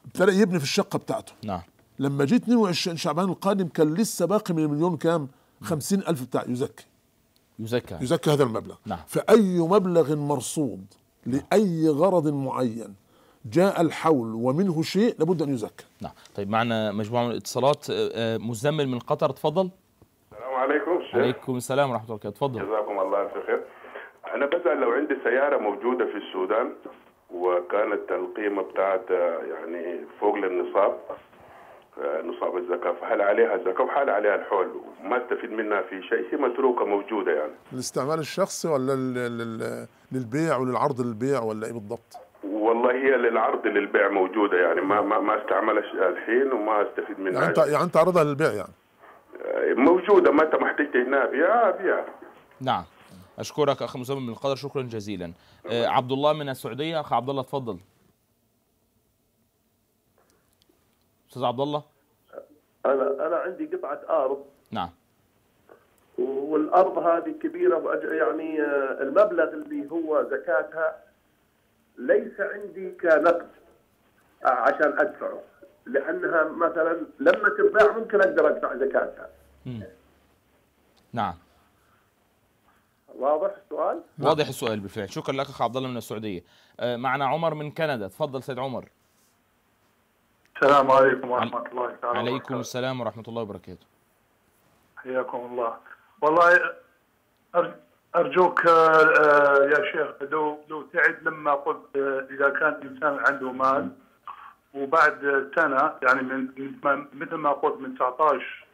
ابتدى يبني في الشقه بتاعته نعم لما جه 22 شعبان القادم كان لسه باقي من المليون كام 50000 بتاع يزكي يزكى يزكى هذا المبلغ نعم. فأي مبلغ مرصود لأي غرض معين جاء الحول ومنه شيء لابد أن يزكى نعم طيب معنا مجموعة من الاتصالات آه، آه، مزمل من قطر تفضل السلام عليكم عليكم السلام ورحمة الله وبركاته تفضل جزاكم الله ألف خير انا بسال لو عندي سياره موجوده في السودان وكانت القيمه بتاعتها آه، يعني فوق النصاب آه، نصاب الزكاه فهل عليها الزكاه وحال عليها الحول وما استفيد منها في شيء هي متروكه موجوده يعني للاستعمال الشخصي ولا للبيع وللعرض للبيع ولا ايه بالضبط؟ والله هي للعرض للبيع موجوده يعني ما ما, ما استعملها الحين وما استفيد منها يعني انت يعني انت عرضها للبيع يعني آه، موجوده ما انت محتاج تهناها بيع بيع نعم اشكرك اخ مسامم من القدر شكرا جزيلا آه عبد الله من السعوديه اخ عبد الله تفضل استاذ عبد الله انا انا عندي قطعه ارض نعم والارض هذه كبيره يعني آه، المبلغ اللي هو زكاتها ليس عندي كنقد آه، عشان ادفعه لانها مثلا لما تباع ممكن اقدر ادفع زكاتها. نعم. واضح السؤال؟ نعم. واضح السؤال بالفعل، شكرا لك اخ عبد الله من السعوديه. آه، معنا عمر من كندا، تفضل سيد عمر. السلام عليكم ورحمه الله تعالى وبركاته. عليكم السلام ورحمه الله وبركاته. حياكم الله. والله ارجوك آه، آه، يا شيخ لو لو تعد لما قلت اذا كان انسان عنده مال وبعد سنه يعني من مثل ما قلت من 19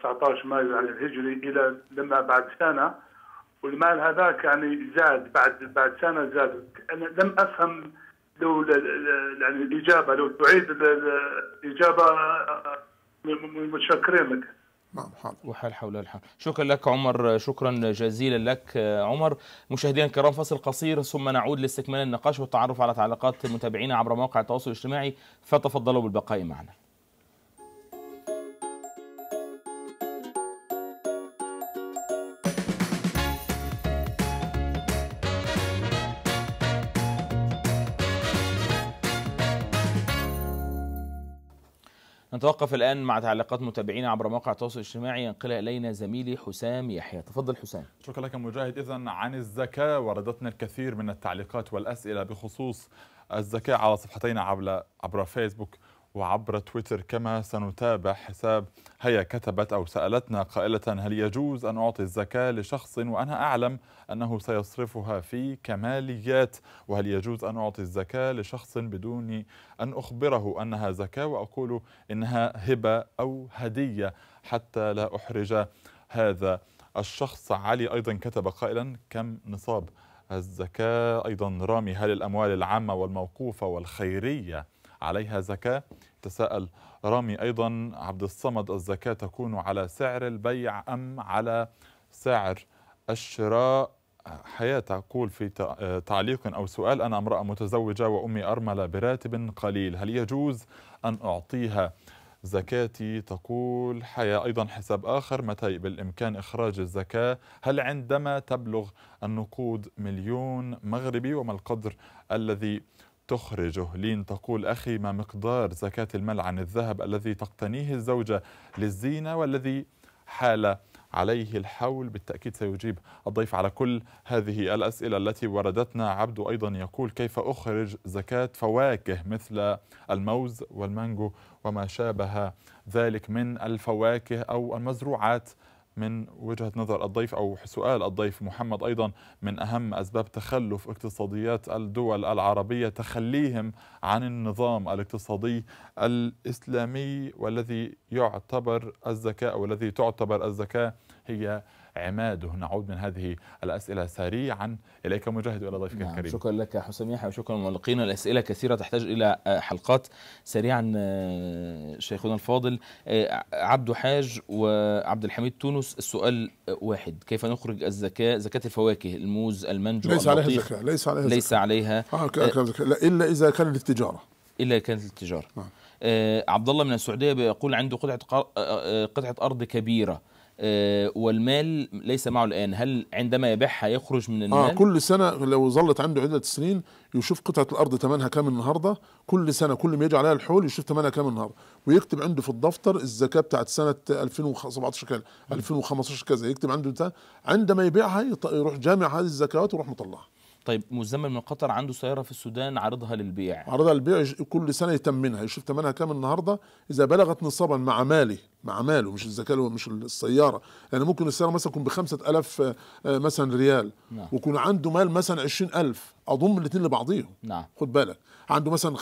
19 مايو يعني الهجري الى لما بعد سنه والمال هذاك يعني زاد بعد بعد سنه زاد انا لم افهم لو يعني الاجابه لو تعيد الاجابه آه، متشكرين لك نعم حاضر وحال حول الحال شكرا لك عمر شكرا جزيلا لك آه، عمر مشاهدينا الكرام فصل قصير ثم نعود لاستكمال النقاش والتعرف على تعليقات متابعينا عبر مواقع التواصل الاجتماعي فتفضلوا بالبقاء معنا نتوقف الآن مع تعليقات متابعينا عبر موقع التواصل الاجتماعي ينقلها إلينا زميلي حسام يحيى تفضل حسام شكرا لك مجاهد إذا عن الزكاة وردتنا الكثير من التعليقات والأسئلة بخصوص الزكاة على صفحتين عبر عبر فيسبوك وعبر تويتر كما سنتابع حساب هيا كتبت أو سألتنا قائلة هل يجوز أن أعطي الزكاة لشخص وأنا أعلم أنه سيصرفها في كماليات وهل يجوز أن أعطي الزكاة لشخص بدون أن أخبره أنها زكاة وأقول إنها هبة أو هدية حتى لا أحرج هذا الشخص علي أيضا كتب قائلا كم نصاب الزكاة أيضا رامي هل الأموال العامة والموقوفة والخيرية عليها زكاة تساءل رامي أيضا عبد الصمد الزكاة تكون على سعر البيع أم على سعر الشراء حياة تقول في تعليق أو سؤال أنا امرأة متزوجة وأمي أرملة براتب قليل هل يجوز أن أعطيها زكاتي تقول حياة أيضا حساب آخر متى بالإمكان إخراج الزكاة هل عندما تبلغ النقود مليون مغربي وما القدر الذي تخرجه لين تقول أخي ما مقدار زكاة المال عن الذهب الذي تقتنيه الزوجة للزينة والذي حال عليه الحول بالتأكيد سيجيب الضيف على كل هذه الأسئلة التي وردتنا عبد أيضا يقول كيف أخرج زكاة فواكه مثل الموز والمانجو وما شابه ذلك من الفواكه أو المزروعات من وجهة نظر الضيف أو سؤال الضيف محمد أيضا من أهم أسباب تخلف اقتصاديات الدول العربية تخليهم عن النظام الاقتصادي الإسلامي والذي يعتبر الزكاة والذي تعتبر الزكاة هي عماده نعود من هذه الأسئلة سريعا إليك مجاهد وإلى ضيفك نعم، الكريم شكرا لك حسام يحيى وشكرا للمعلقين الأسئلة كثيرة تحتاج إلى حلقات سريعا آه، شيخنا الفاضل آه، عبد حاج وعبد الحميد تونس السؤال واحد كيف نخرج الزكاة زكاة الفواكه الموز المنجو ليس عليها زكاة ليس عليها زكاة. ليس عليها آه, آه، زكاة. إلا إذا كان للتجارة إلا كانت للتجارة آه. آه عبد الله من السعودية بيقول عنده قطعة قطعة أرض كبيرة آه، والمال ليس معه الآن هل عندما يبيعها يخرج من المال؟ آه كل سنة لو ظلت عنده عدة سنين يشوف قطعة الأرض ثمنها كام النهاردة كل سنة كل ما يجي عليها الحول يشوف ثمنها كام النهاردة ويكتب عنده في الدفتر الزكاة بتاعت سنة 2017 كذا 2015 كذا يكتب عنده عندما يبيعها يروح جامع هذه الزكاه ويروح مطلعها طيب مزمل من قطر عنده سياره في السودان عرضها للبيع عرضها للبيع كل سنه يتمنها يشوف ثمنها كام النهارده اذا بلغت نصابا مع ماله مع ماله مش الزكاه مش السياره يعني ممكن السياره مثلا تكون ب 5000 آه، آه، مثلا ريال نعم. ويكون عنده مال مثلا 20000 اضم الاثنين لبعضيهم نعم خد بالك عنده مثلا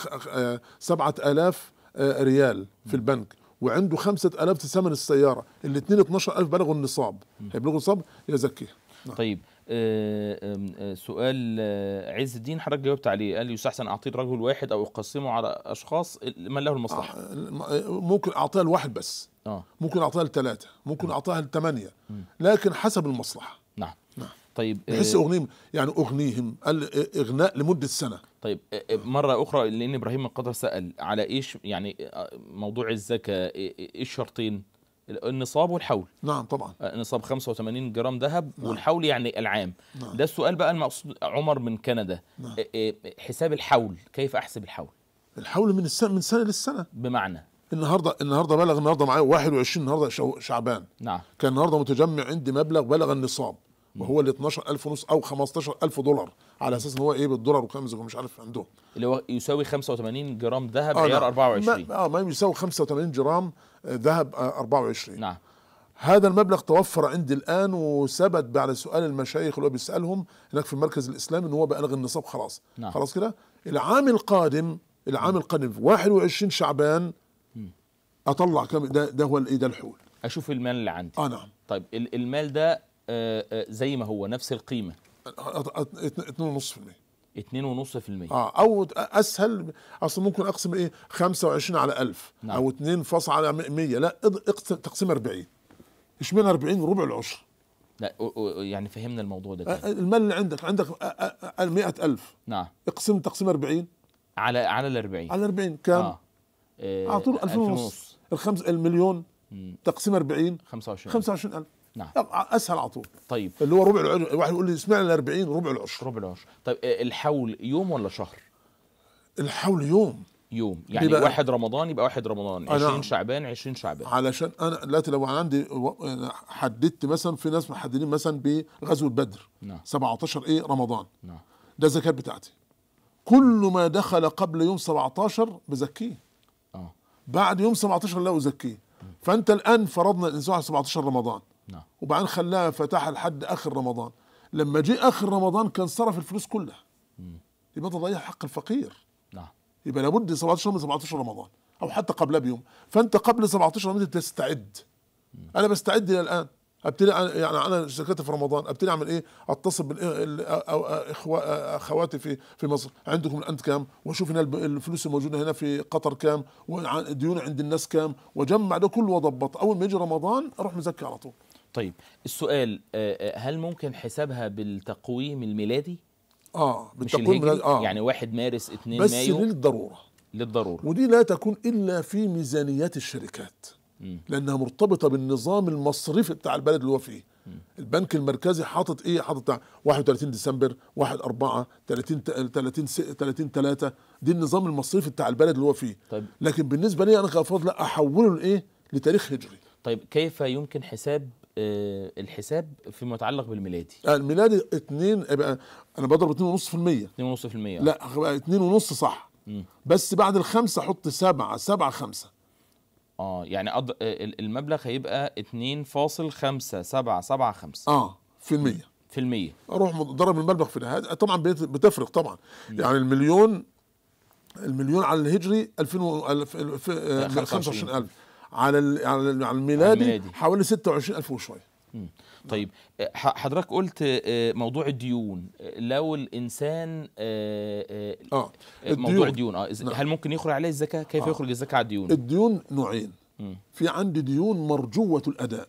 7000 آه، ريال في البنك وعنده 5000 ثمن السياره الاثنين 12000 بلغوا النصاب هيبلغوا النصاب يزكيها نعم. طيب آه، آه، سؤال آه، عز الدين حضرتك جاوبت عليه قال يستحسن اعطيه الرجل واحد او اقسمه على اشخاص من له المصلحه ممكن اعطيها لواحد بس آه. ممكن اعطيها لثلاثه ممكن اعطيها لثمانيه لكن حسب المصلحه نعم نعم طيب بحس اغنيهم يعني اغنيهم اغناء لمده سنه طيب مره اخرى لان ابراهيم القدر سال على ايش يعني موضوع الزكاه ايش الشرطين النصاب والحول نعم طبعا آه، نصاب 85 جرام ذهب نعم. والحول يعني العام نعم. ده السؤال بقى المقصود عمر من كندا نعم. آه، آه، حساب الحول كيف احسب الحول الحول من السنه من سنه للسنه بمعنى النهارده النهارده بلغ النهارده معايا 21 النهارده شعبان نعم كان النهارده متجمع عندي مبلغ بلغ النصاب وهو ال 12000 ونص او 15000 دولار على اساس ان هو ايه بالدولار وخمسه مش عارف عندهم اللي هو يساوي 85 جرام ذهب عيار 24 نعم. اه ما يساوي 85 جرام ذهب 24 آه، نعم هذا المبلغ توفر عندي الان وثبت بعد سؤال المشايخ اللي هو بيسالهم هناك في المركز الاسلامي ان هو بالغ النصاب خلاص نعم. خلاص كده العام القادم العام م. القادم 21 شعبان م. اطلع كم ده ده هو ده الحول اشوف المال اللي عندي اه نعم طيب المال ده آه، آه، زي ما هو نفس القيمه 2.5% 2.5% اه او اسهل اصل ممكن اقسم ايه 25 على 1000 نعم. او 2 فاصل على 100 لا اقسم تقسيم 40 ايش اشمعنى 40 وربع العشر لا يعني فهمنا الموضوع ده تاني. المال اللي عندك عندك 100000 نعم اقسم تقسيم 40 على على ال 40 على 40 كام؟ آه. اه على طول 2000 ونص الخمس المليون تقسيم 40 25 25000 نعم اسهل على طول طيب اللي هو ربع العشر الواحد يقول لي سمعنا ال 40 ربع العشر ربع العشر طيب آه، الحول يوم ولا شهر؟ الحول يوم يوم يعني بيبقى واحد رمضان يبقى واحد رمضان 20 شعبان 20 شعبان علشان انا دلوقتي لو عندي حددت مثلا في ناس محددين مثلا بغزوه بدر نعم 17 ايه رمضان نعم ده الزكاه بتاعتي كل ما دخل قبل يوم 17 بزكيه اه بعد يوم 17 لا ازكيه فانت الان فرضنا الانسان 17 رمضان نعم وبعدين خلاها فتحها لحد اخر رمضان لما جه اخر رمضان كان صرف الفلوس كلها مم. يبقى تضيع حق الفقير نعم يبقى لابد 17 من 17 رمضان او حتى قبلها بيوم فانت قبل 17 رمضان تستعد مم. انا بستعد الى الان ابتدي يعني انا شركتي في رمضان ابتدي اعمل ايه؟ اتصل بالاخواتي في في مصر عندكم الان كام؟ واشوف هنا الفلوس الموجوده هنا في قطر كام؟ وديون عند الناس كام؟ واجمع ده كله واضبط اول ما يجي رمضان اروح مزكي على طول. طيب السؤال آه، آه، هل ممكن حسابها بالتقويم الميلادي؟ اه بالتقويم الميلادي آه. يعني 1 مارس 2 مايو بس للضروره للضروره ودي لا تكون الا في ميزانيات الشركات م. لانها مرتبطه بالنظام المصرفي بتاع البلد اللي هو فيه م. البنك المركزي حاطط ايه حاطط 31 ديسمبر 1 4 30 30 30 3 دي النظام المصرفي بتاع البلد اللي هو فيه طيب. لكن بالنسبه لي انا كفاضل لا احوله لايه لتاريخ هجري طيب كيف يمكن حساب آه، الحساب فيما يتعلق بالميلادي آه، الميلادي 2 ابقى آه، انا بضرب 2.5% 2.5% لا 2.5 صح بس بعد الخمسه احط 7 7 5 اه يعني أض... المبلغ هيبقى خمسة اه في المية في المية اروح ضرب المبلغ في النهاية طبعا بتفرق طبعا م. يعني المليون المليون على الهجري 2000 و... 25000 على على الميلادي, الميلادي. حوالي 26000 وشويه طيب آه، حضرتك قلت موضوع الديون لو الانسان اه موضوع الديون اه هل ممكن يخرج عليه الزكاه كيف آه. يخرج الزكاه على الديون الديون نوعين في عندي ديون مرجوه الاداء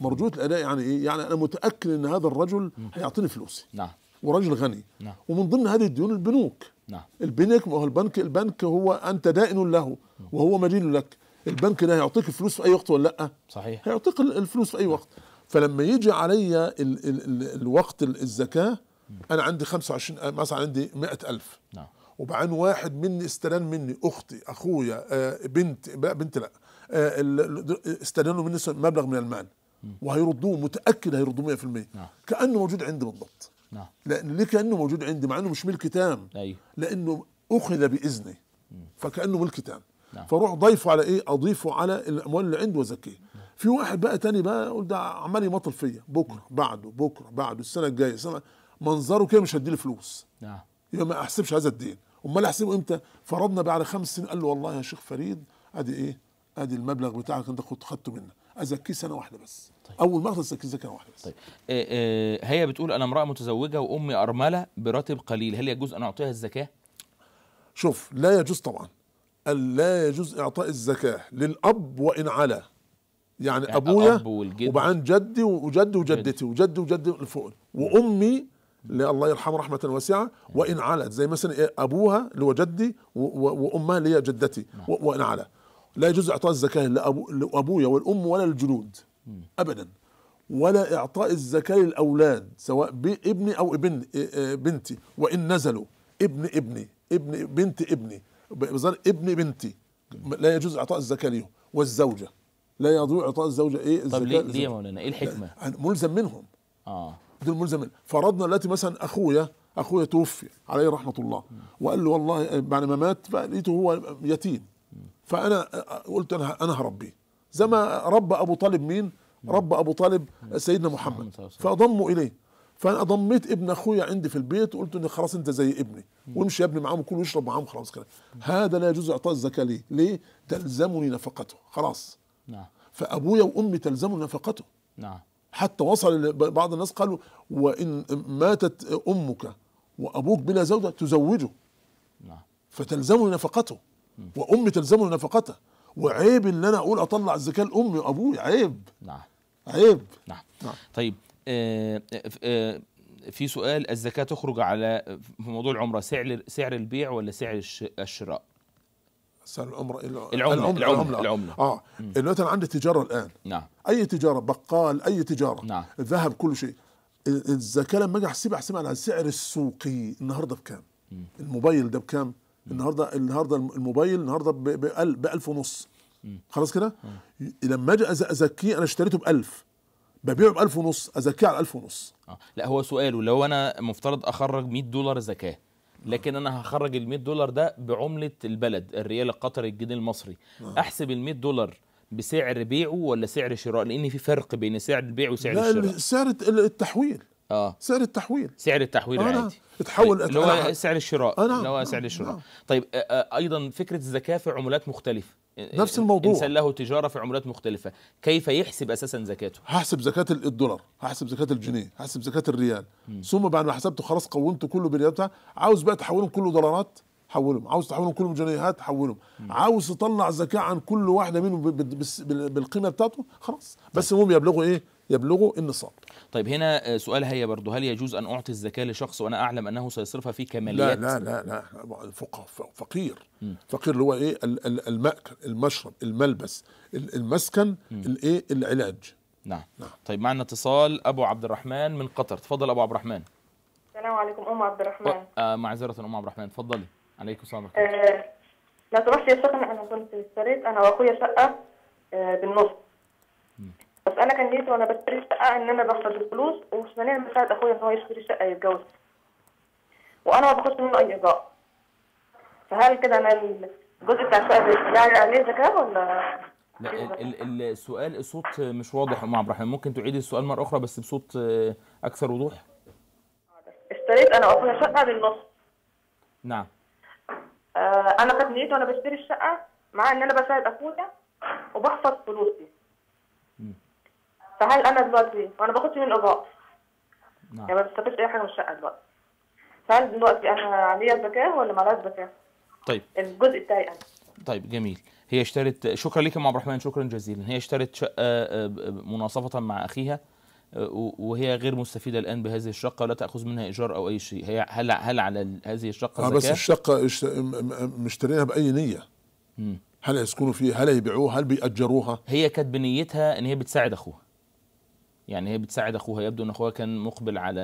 مرجوه الاداء يعني ايه يعني انا متاكد ان هذا الرجل هيعطيني فلوسي نعم وراجل غني نعم ومن ضمن هذه الديون البنوك نعم البنك ما هو البنك البنك هو انت دائن له وهو مدين لك البنك ده هيعطيك الفلوس في اي وقت ولا لا صحيح هيعطيك الفلوس في اي وقت فلما يجي عليا ال ال ال الوقت الزكاه انا عندي 25 آه، مثلا عندي 100000 نعم وبعدين واحد مني استلان مني اختي اخويا آه، بنت لا بنت لا آه، استلانوا مني مبلغ من المال وهيردوه متاكد هيردوه 100% نعم. كانه موجود عندي بالضبط نعم لان ليه كانه موجود عندي مع انه مش ملك تام أيوه. لانه اخذ باذني فكانه ملك تام فروح نعم. فاروح ضيفه على ايه اضيفه على الاموال اللي عنده وازكيه في واحد بقى تاني بقى يقول ده عمال يمطل فيا بكره نعم. بعده بكره بعده السنه الجايه السنه منظره كده مش هديله فلوس نعم ما احسبش هذا الدين امال احسبه امتى فرضنا بعد خمس سنين قال له والله يا شيخ فريد ادي ايه ادي المبلغ بتاعك انت كنت خدته منه ازكيه سنه واحده بس طيب. اول ما اخلص ازكيه سنه واحده بس طيب إيه إيه هي بتقول انا امراه متزوجه وامي ارمله براتب قليل هل يجوز ان اعطيها الزكاه شوف لا يجوز طبعا لا يجوز اعطاء الزكاه للاب وان علا يعني, يعني ابويا وبعدين جدي وجدي وجدتي وجدي وجدي فوق وامي اللي الله يرحمه رحمه واسعه وان علت زي مثلا إيه ابوها اللي هو جدي وامها اللي هي جدتي نعم. وان علا لا يجوز اعطاء الزكاه لابويا والام ولا الجنود ابدا ولا اعطاء الزكاه للاولاد سواء ابني او ابن إيه، إيه، بنتي وان نزلوا ابن ابني ابن بنت ابني بظل ابن بنتي لا يجوز اعطاء الزكاه ليهم والزوجه لا يضيع اعطاء الزوجه ايه الزكاه طب ليه ليه يا مولانا ايه الحكمه؟ ملزم منهم اه دول ملزم منهم فرضنا التي مثلا اخويا اخويا توفي عليه رحمه الله وقال له والله بعد ما مات لقيته هو يتيم فانا قلت انا انا هربيه زي ما رب ابو طالب مين؟ رب ابو طالب سيدنا محمد فضموا اليه فانا ضميت ابن اخويا عندي في البيت وقلت له خلاص انت زي ابني وامشي يا ابني معاهم كله واشرب معاهم خلاص كده هذا لا يجوز اعطاء الزكاه ليه؟ ليه؟ تلزمني نفقته خلاص نعم فابويا وامي تلزمني نفقته نعم حتى وصل بعض الناس قالوا وان ماتت امك وابوك بلا زوجه تزوجه نعم فتلزمني نفقته وامي تلزمني نفقته وعيب ان انا اقول اطلع الزكاه لامي وابوي عيب نعم عيب نعم, نعم. طيب آه، آه، في سؤال الزكاة تخرج على في موضوع العمرة سعر سعر البيع ولا سعر الشراء؟ سعر العمرة العملة العملة, العملة, اه دلوقتي انا عندي تجارة الآن نعم أي تجارة بقال أي تجارة نعم الذهب كل شيء الزكاة لما أجي أحسبها أحسبها على سعر السوقي النهاردة بكام؟ الموبايل ده بكام؟ النهارده النهارده الموبايل النهارده ب 1000 ونص خلاص كده لما اجي ازكيه انا اشتريته ب 1000 ببيعه ب 1000 ونص ازكيه على 1000 ونص آه. لا هو سؤاله لو انا مفترض اخرج 100 دولار زكاه آه. لكن انا هخرج ال 100 دولار ده بعمله البلد الريال القطري الجنيه المصري آه. احسب ال 100 دولار بسعر بيعه ولا سعر شراء لان في فرق بين سعر البيع وسعر لا الشراء سعر التحويل اه سعر التحويل سعر التحويل آه عادي اتحول اللي هو سعر الشراء اللي هو سعر الشراء طيب آه ايضا فكره الزكاه في عملات مختلفه نفس الموضوع انسان له تجاره في عملات مختلفه كيف يحسب اساسا زكاته هحسب زكاه الدولار هحسب زكاه الجنيه هحسب زكاه الريال م. ثم بعد ما حسبته خلاص قومته كله بالريال بتاع عاوز بقى تحولهم كله دولارات حولهم عاوز تحولهم كلهم جنيهات حولهم م. عاوز تطلع زكاه عن كل واحده منهم بالقيمه بتاعته خلاص بس هم يبلغوا ايه يبلغ النصاب طيب هنا آه، سؤال هي برضه هل يجوز أن أعطي الزكاة لشخص وأنا أعلم أنه سيصرفها في كماليات لا لا لا, لا فقير فقير اللي هو إيه المأكل المشرب الملبس المسكن الإيه العلاج نعم. نعم طيب معنا اتصال أبو عبد الرحمن من قطر تفضل أبو عبد الرحمن السلام عليكم أم عبد الرحمن آه معذرة أم عبد الرحمن تفضلي عليكم السلام ورحمة الله آه، لو يا شيخنا أنا كنت اشتريت أنا وأخويا شقة آه، بالنص بس انا كان نيتي وانا بشتري الشقه ان انا بخسر الفلوس وثانيا بساعد اخويا ان هو يشتري شقه يتجوز وانا ما باخدش منه اي ايجار فهل كده انا الجزء بتاع الشقه يعني عليه زكاه ولا لا السؤال الصوت مش واضح يا ام عبد الرحمن ممكن تعيدي السؤال مره اخرى بس بصوت آه، اكثر وضوح اشتريت انا اخويا شقه بالنص نعم آه انا كنت نيتي وانا بشتري الشقه مع ان انا بساعد اخويا وبحفظ فلوسي فهل انا دلوقتي وانا باخدش من الاضاءه نعم يعني ما بستفيدش اي حاجه من الشقه دلوقتي فهل دلوقتي انا عليا الذكاء ولا ما علياش الذكاء؟ طيب الجزء بتاعي انا طيب جميل هي اشترت شكرا لك يا ام عبد الرحمن شكرا جزيلا هي اشترت شقه آه، آه، مناصفه مع اخيها آه، وهي غير مستفيده الان بهذه الشقه ولا تاخذ منها ايجار او اي شيء هي هل هل على هذه الشقه زكاه؟ بس الشقه مشترينها باي نيه هل هيسكنوا فيها هل هيبيعوها هل بيأجروها هي كانت بنيتها ان هي بتساعد اخوها يعني هي بتساعد اخوها يبدو ان اخوها كان مقبل على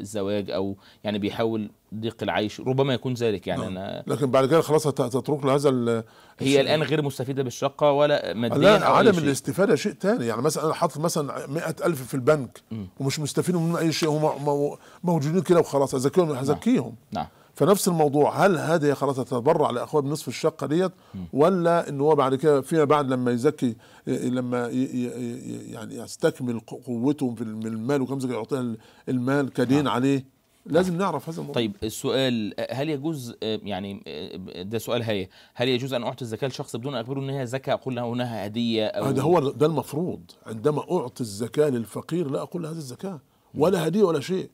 الزواج او يعني بيحاول ضيق العيش ربما يكون ذلك يعني آه. انا لكن بعد كده خلاص هتترك له هذا ال... هي الان غير مستفيده بالشقه ولا ماديا لا عدم الاستفاده شيء ثاني يعني مثلا انا حاطط مثلا 100000 في البنك م. ومش مستفيد من اي شيء هم موجودين كده وخلاص ازكيهم نعم. ازكيهم نعم. نعم. فنفس الموضوع هل هذه خلاص تتبرع لاخوها بنصف الشقه ديت ولا ان هو بعد كده فيما بعد لما يزكي لما يعني يستكمل قوته في المال وكم زكي يعطيها المال كدين نعم. عليه لازم نعم. نعرف هذا الموضوع طيب السؤال هل يجوز يعني ده سؤال هي هل يجوز ان اعطي الزكاه لشخص بدون ان اخبره ان هي زكاه اقول له انها هديه أو هذا هو ده المفروض عندما اعطي الزكاه للفقير لا اقول له هذه الزكاه ولا هديه ولا شيء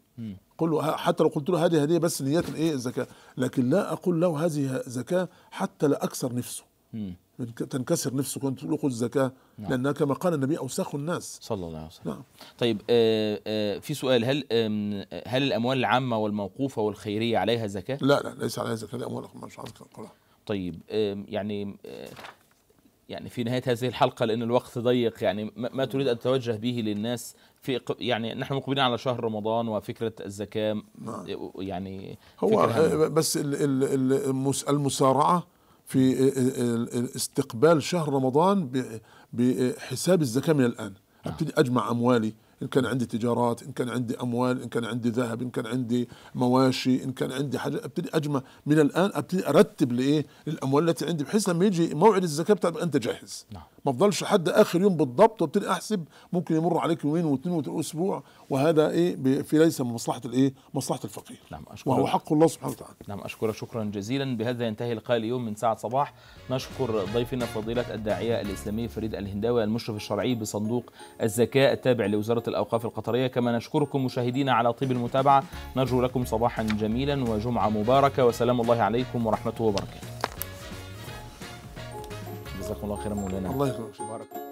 قل له حتى لو قلت له هذه هديه بس نيه الايه الزكاه لكن لا اقول له هذه زكاه حتى لا اكسر نفسه مم. تنكسر نفسه كنت تقول خذ الزكاه نعم. لانها كما قال النبي اوساخ الناس صلى الله عليه وسلم نعم. طيب آآ آه، آآ آه، في سؤال هل هل الاموال العامه والموقوفه والخيريه عليها زكاه؟ لا لا ليس عليها زكاه الاموال مش عارف طيب يعني آه، يعني في نهايه هذه الحلقه لان الوقت ضيق يعني ما تريد ان تتوجه به للناس في يعني نحن مقبلين على شهر رمضان وفكره الزكاه نعم. يعني هو بس المسارعه في استقبال شهر رمضان بحساب الزكاه من الان نعم. ابتدي اجمع اموالي ان كان عندي تجارات ان كان عندي اموال ان كان عندي ذهب ان كان عندي مواشي ان كان عندي حاجه ابتدي اجمع من الان ابتدي ارتب لايه للاموال التي عندي بحيث لما يجي موعد الزكاه بتبقى انت جاهز نعم. ما افضلش لحد اخر يوم بالضبط وابتدي احسب ممكن يمر عليك يومين واثنين واسبوع وهذا ايه في ليس من مصلحه الايه مصلحه الفقير نعم أشكرك وهو حق الله سبحانه وتعالى نعم اشكرك شكرا جزيلا بهذا ينتهي لقاء اليوم من ساعه صباح نشكر ضيفنا فضيله الداعيه الاسلامي فريد الهنداوي المشرف الشرعي بصندوق الزكاه التابع لوزاره الاوقاف القطريه كما نشكركم مشاهدينا على طيب المتابعه نرجو لكم صباحا جميلا وجمعه مباركه وسلام الله عليكم ورحمته وبركاته جزاكم الله خيرا مولانا الله يكرمك بارك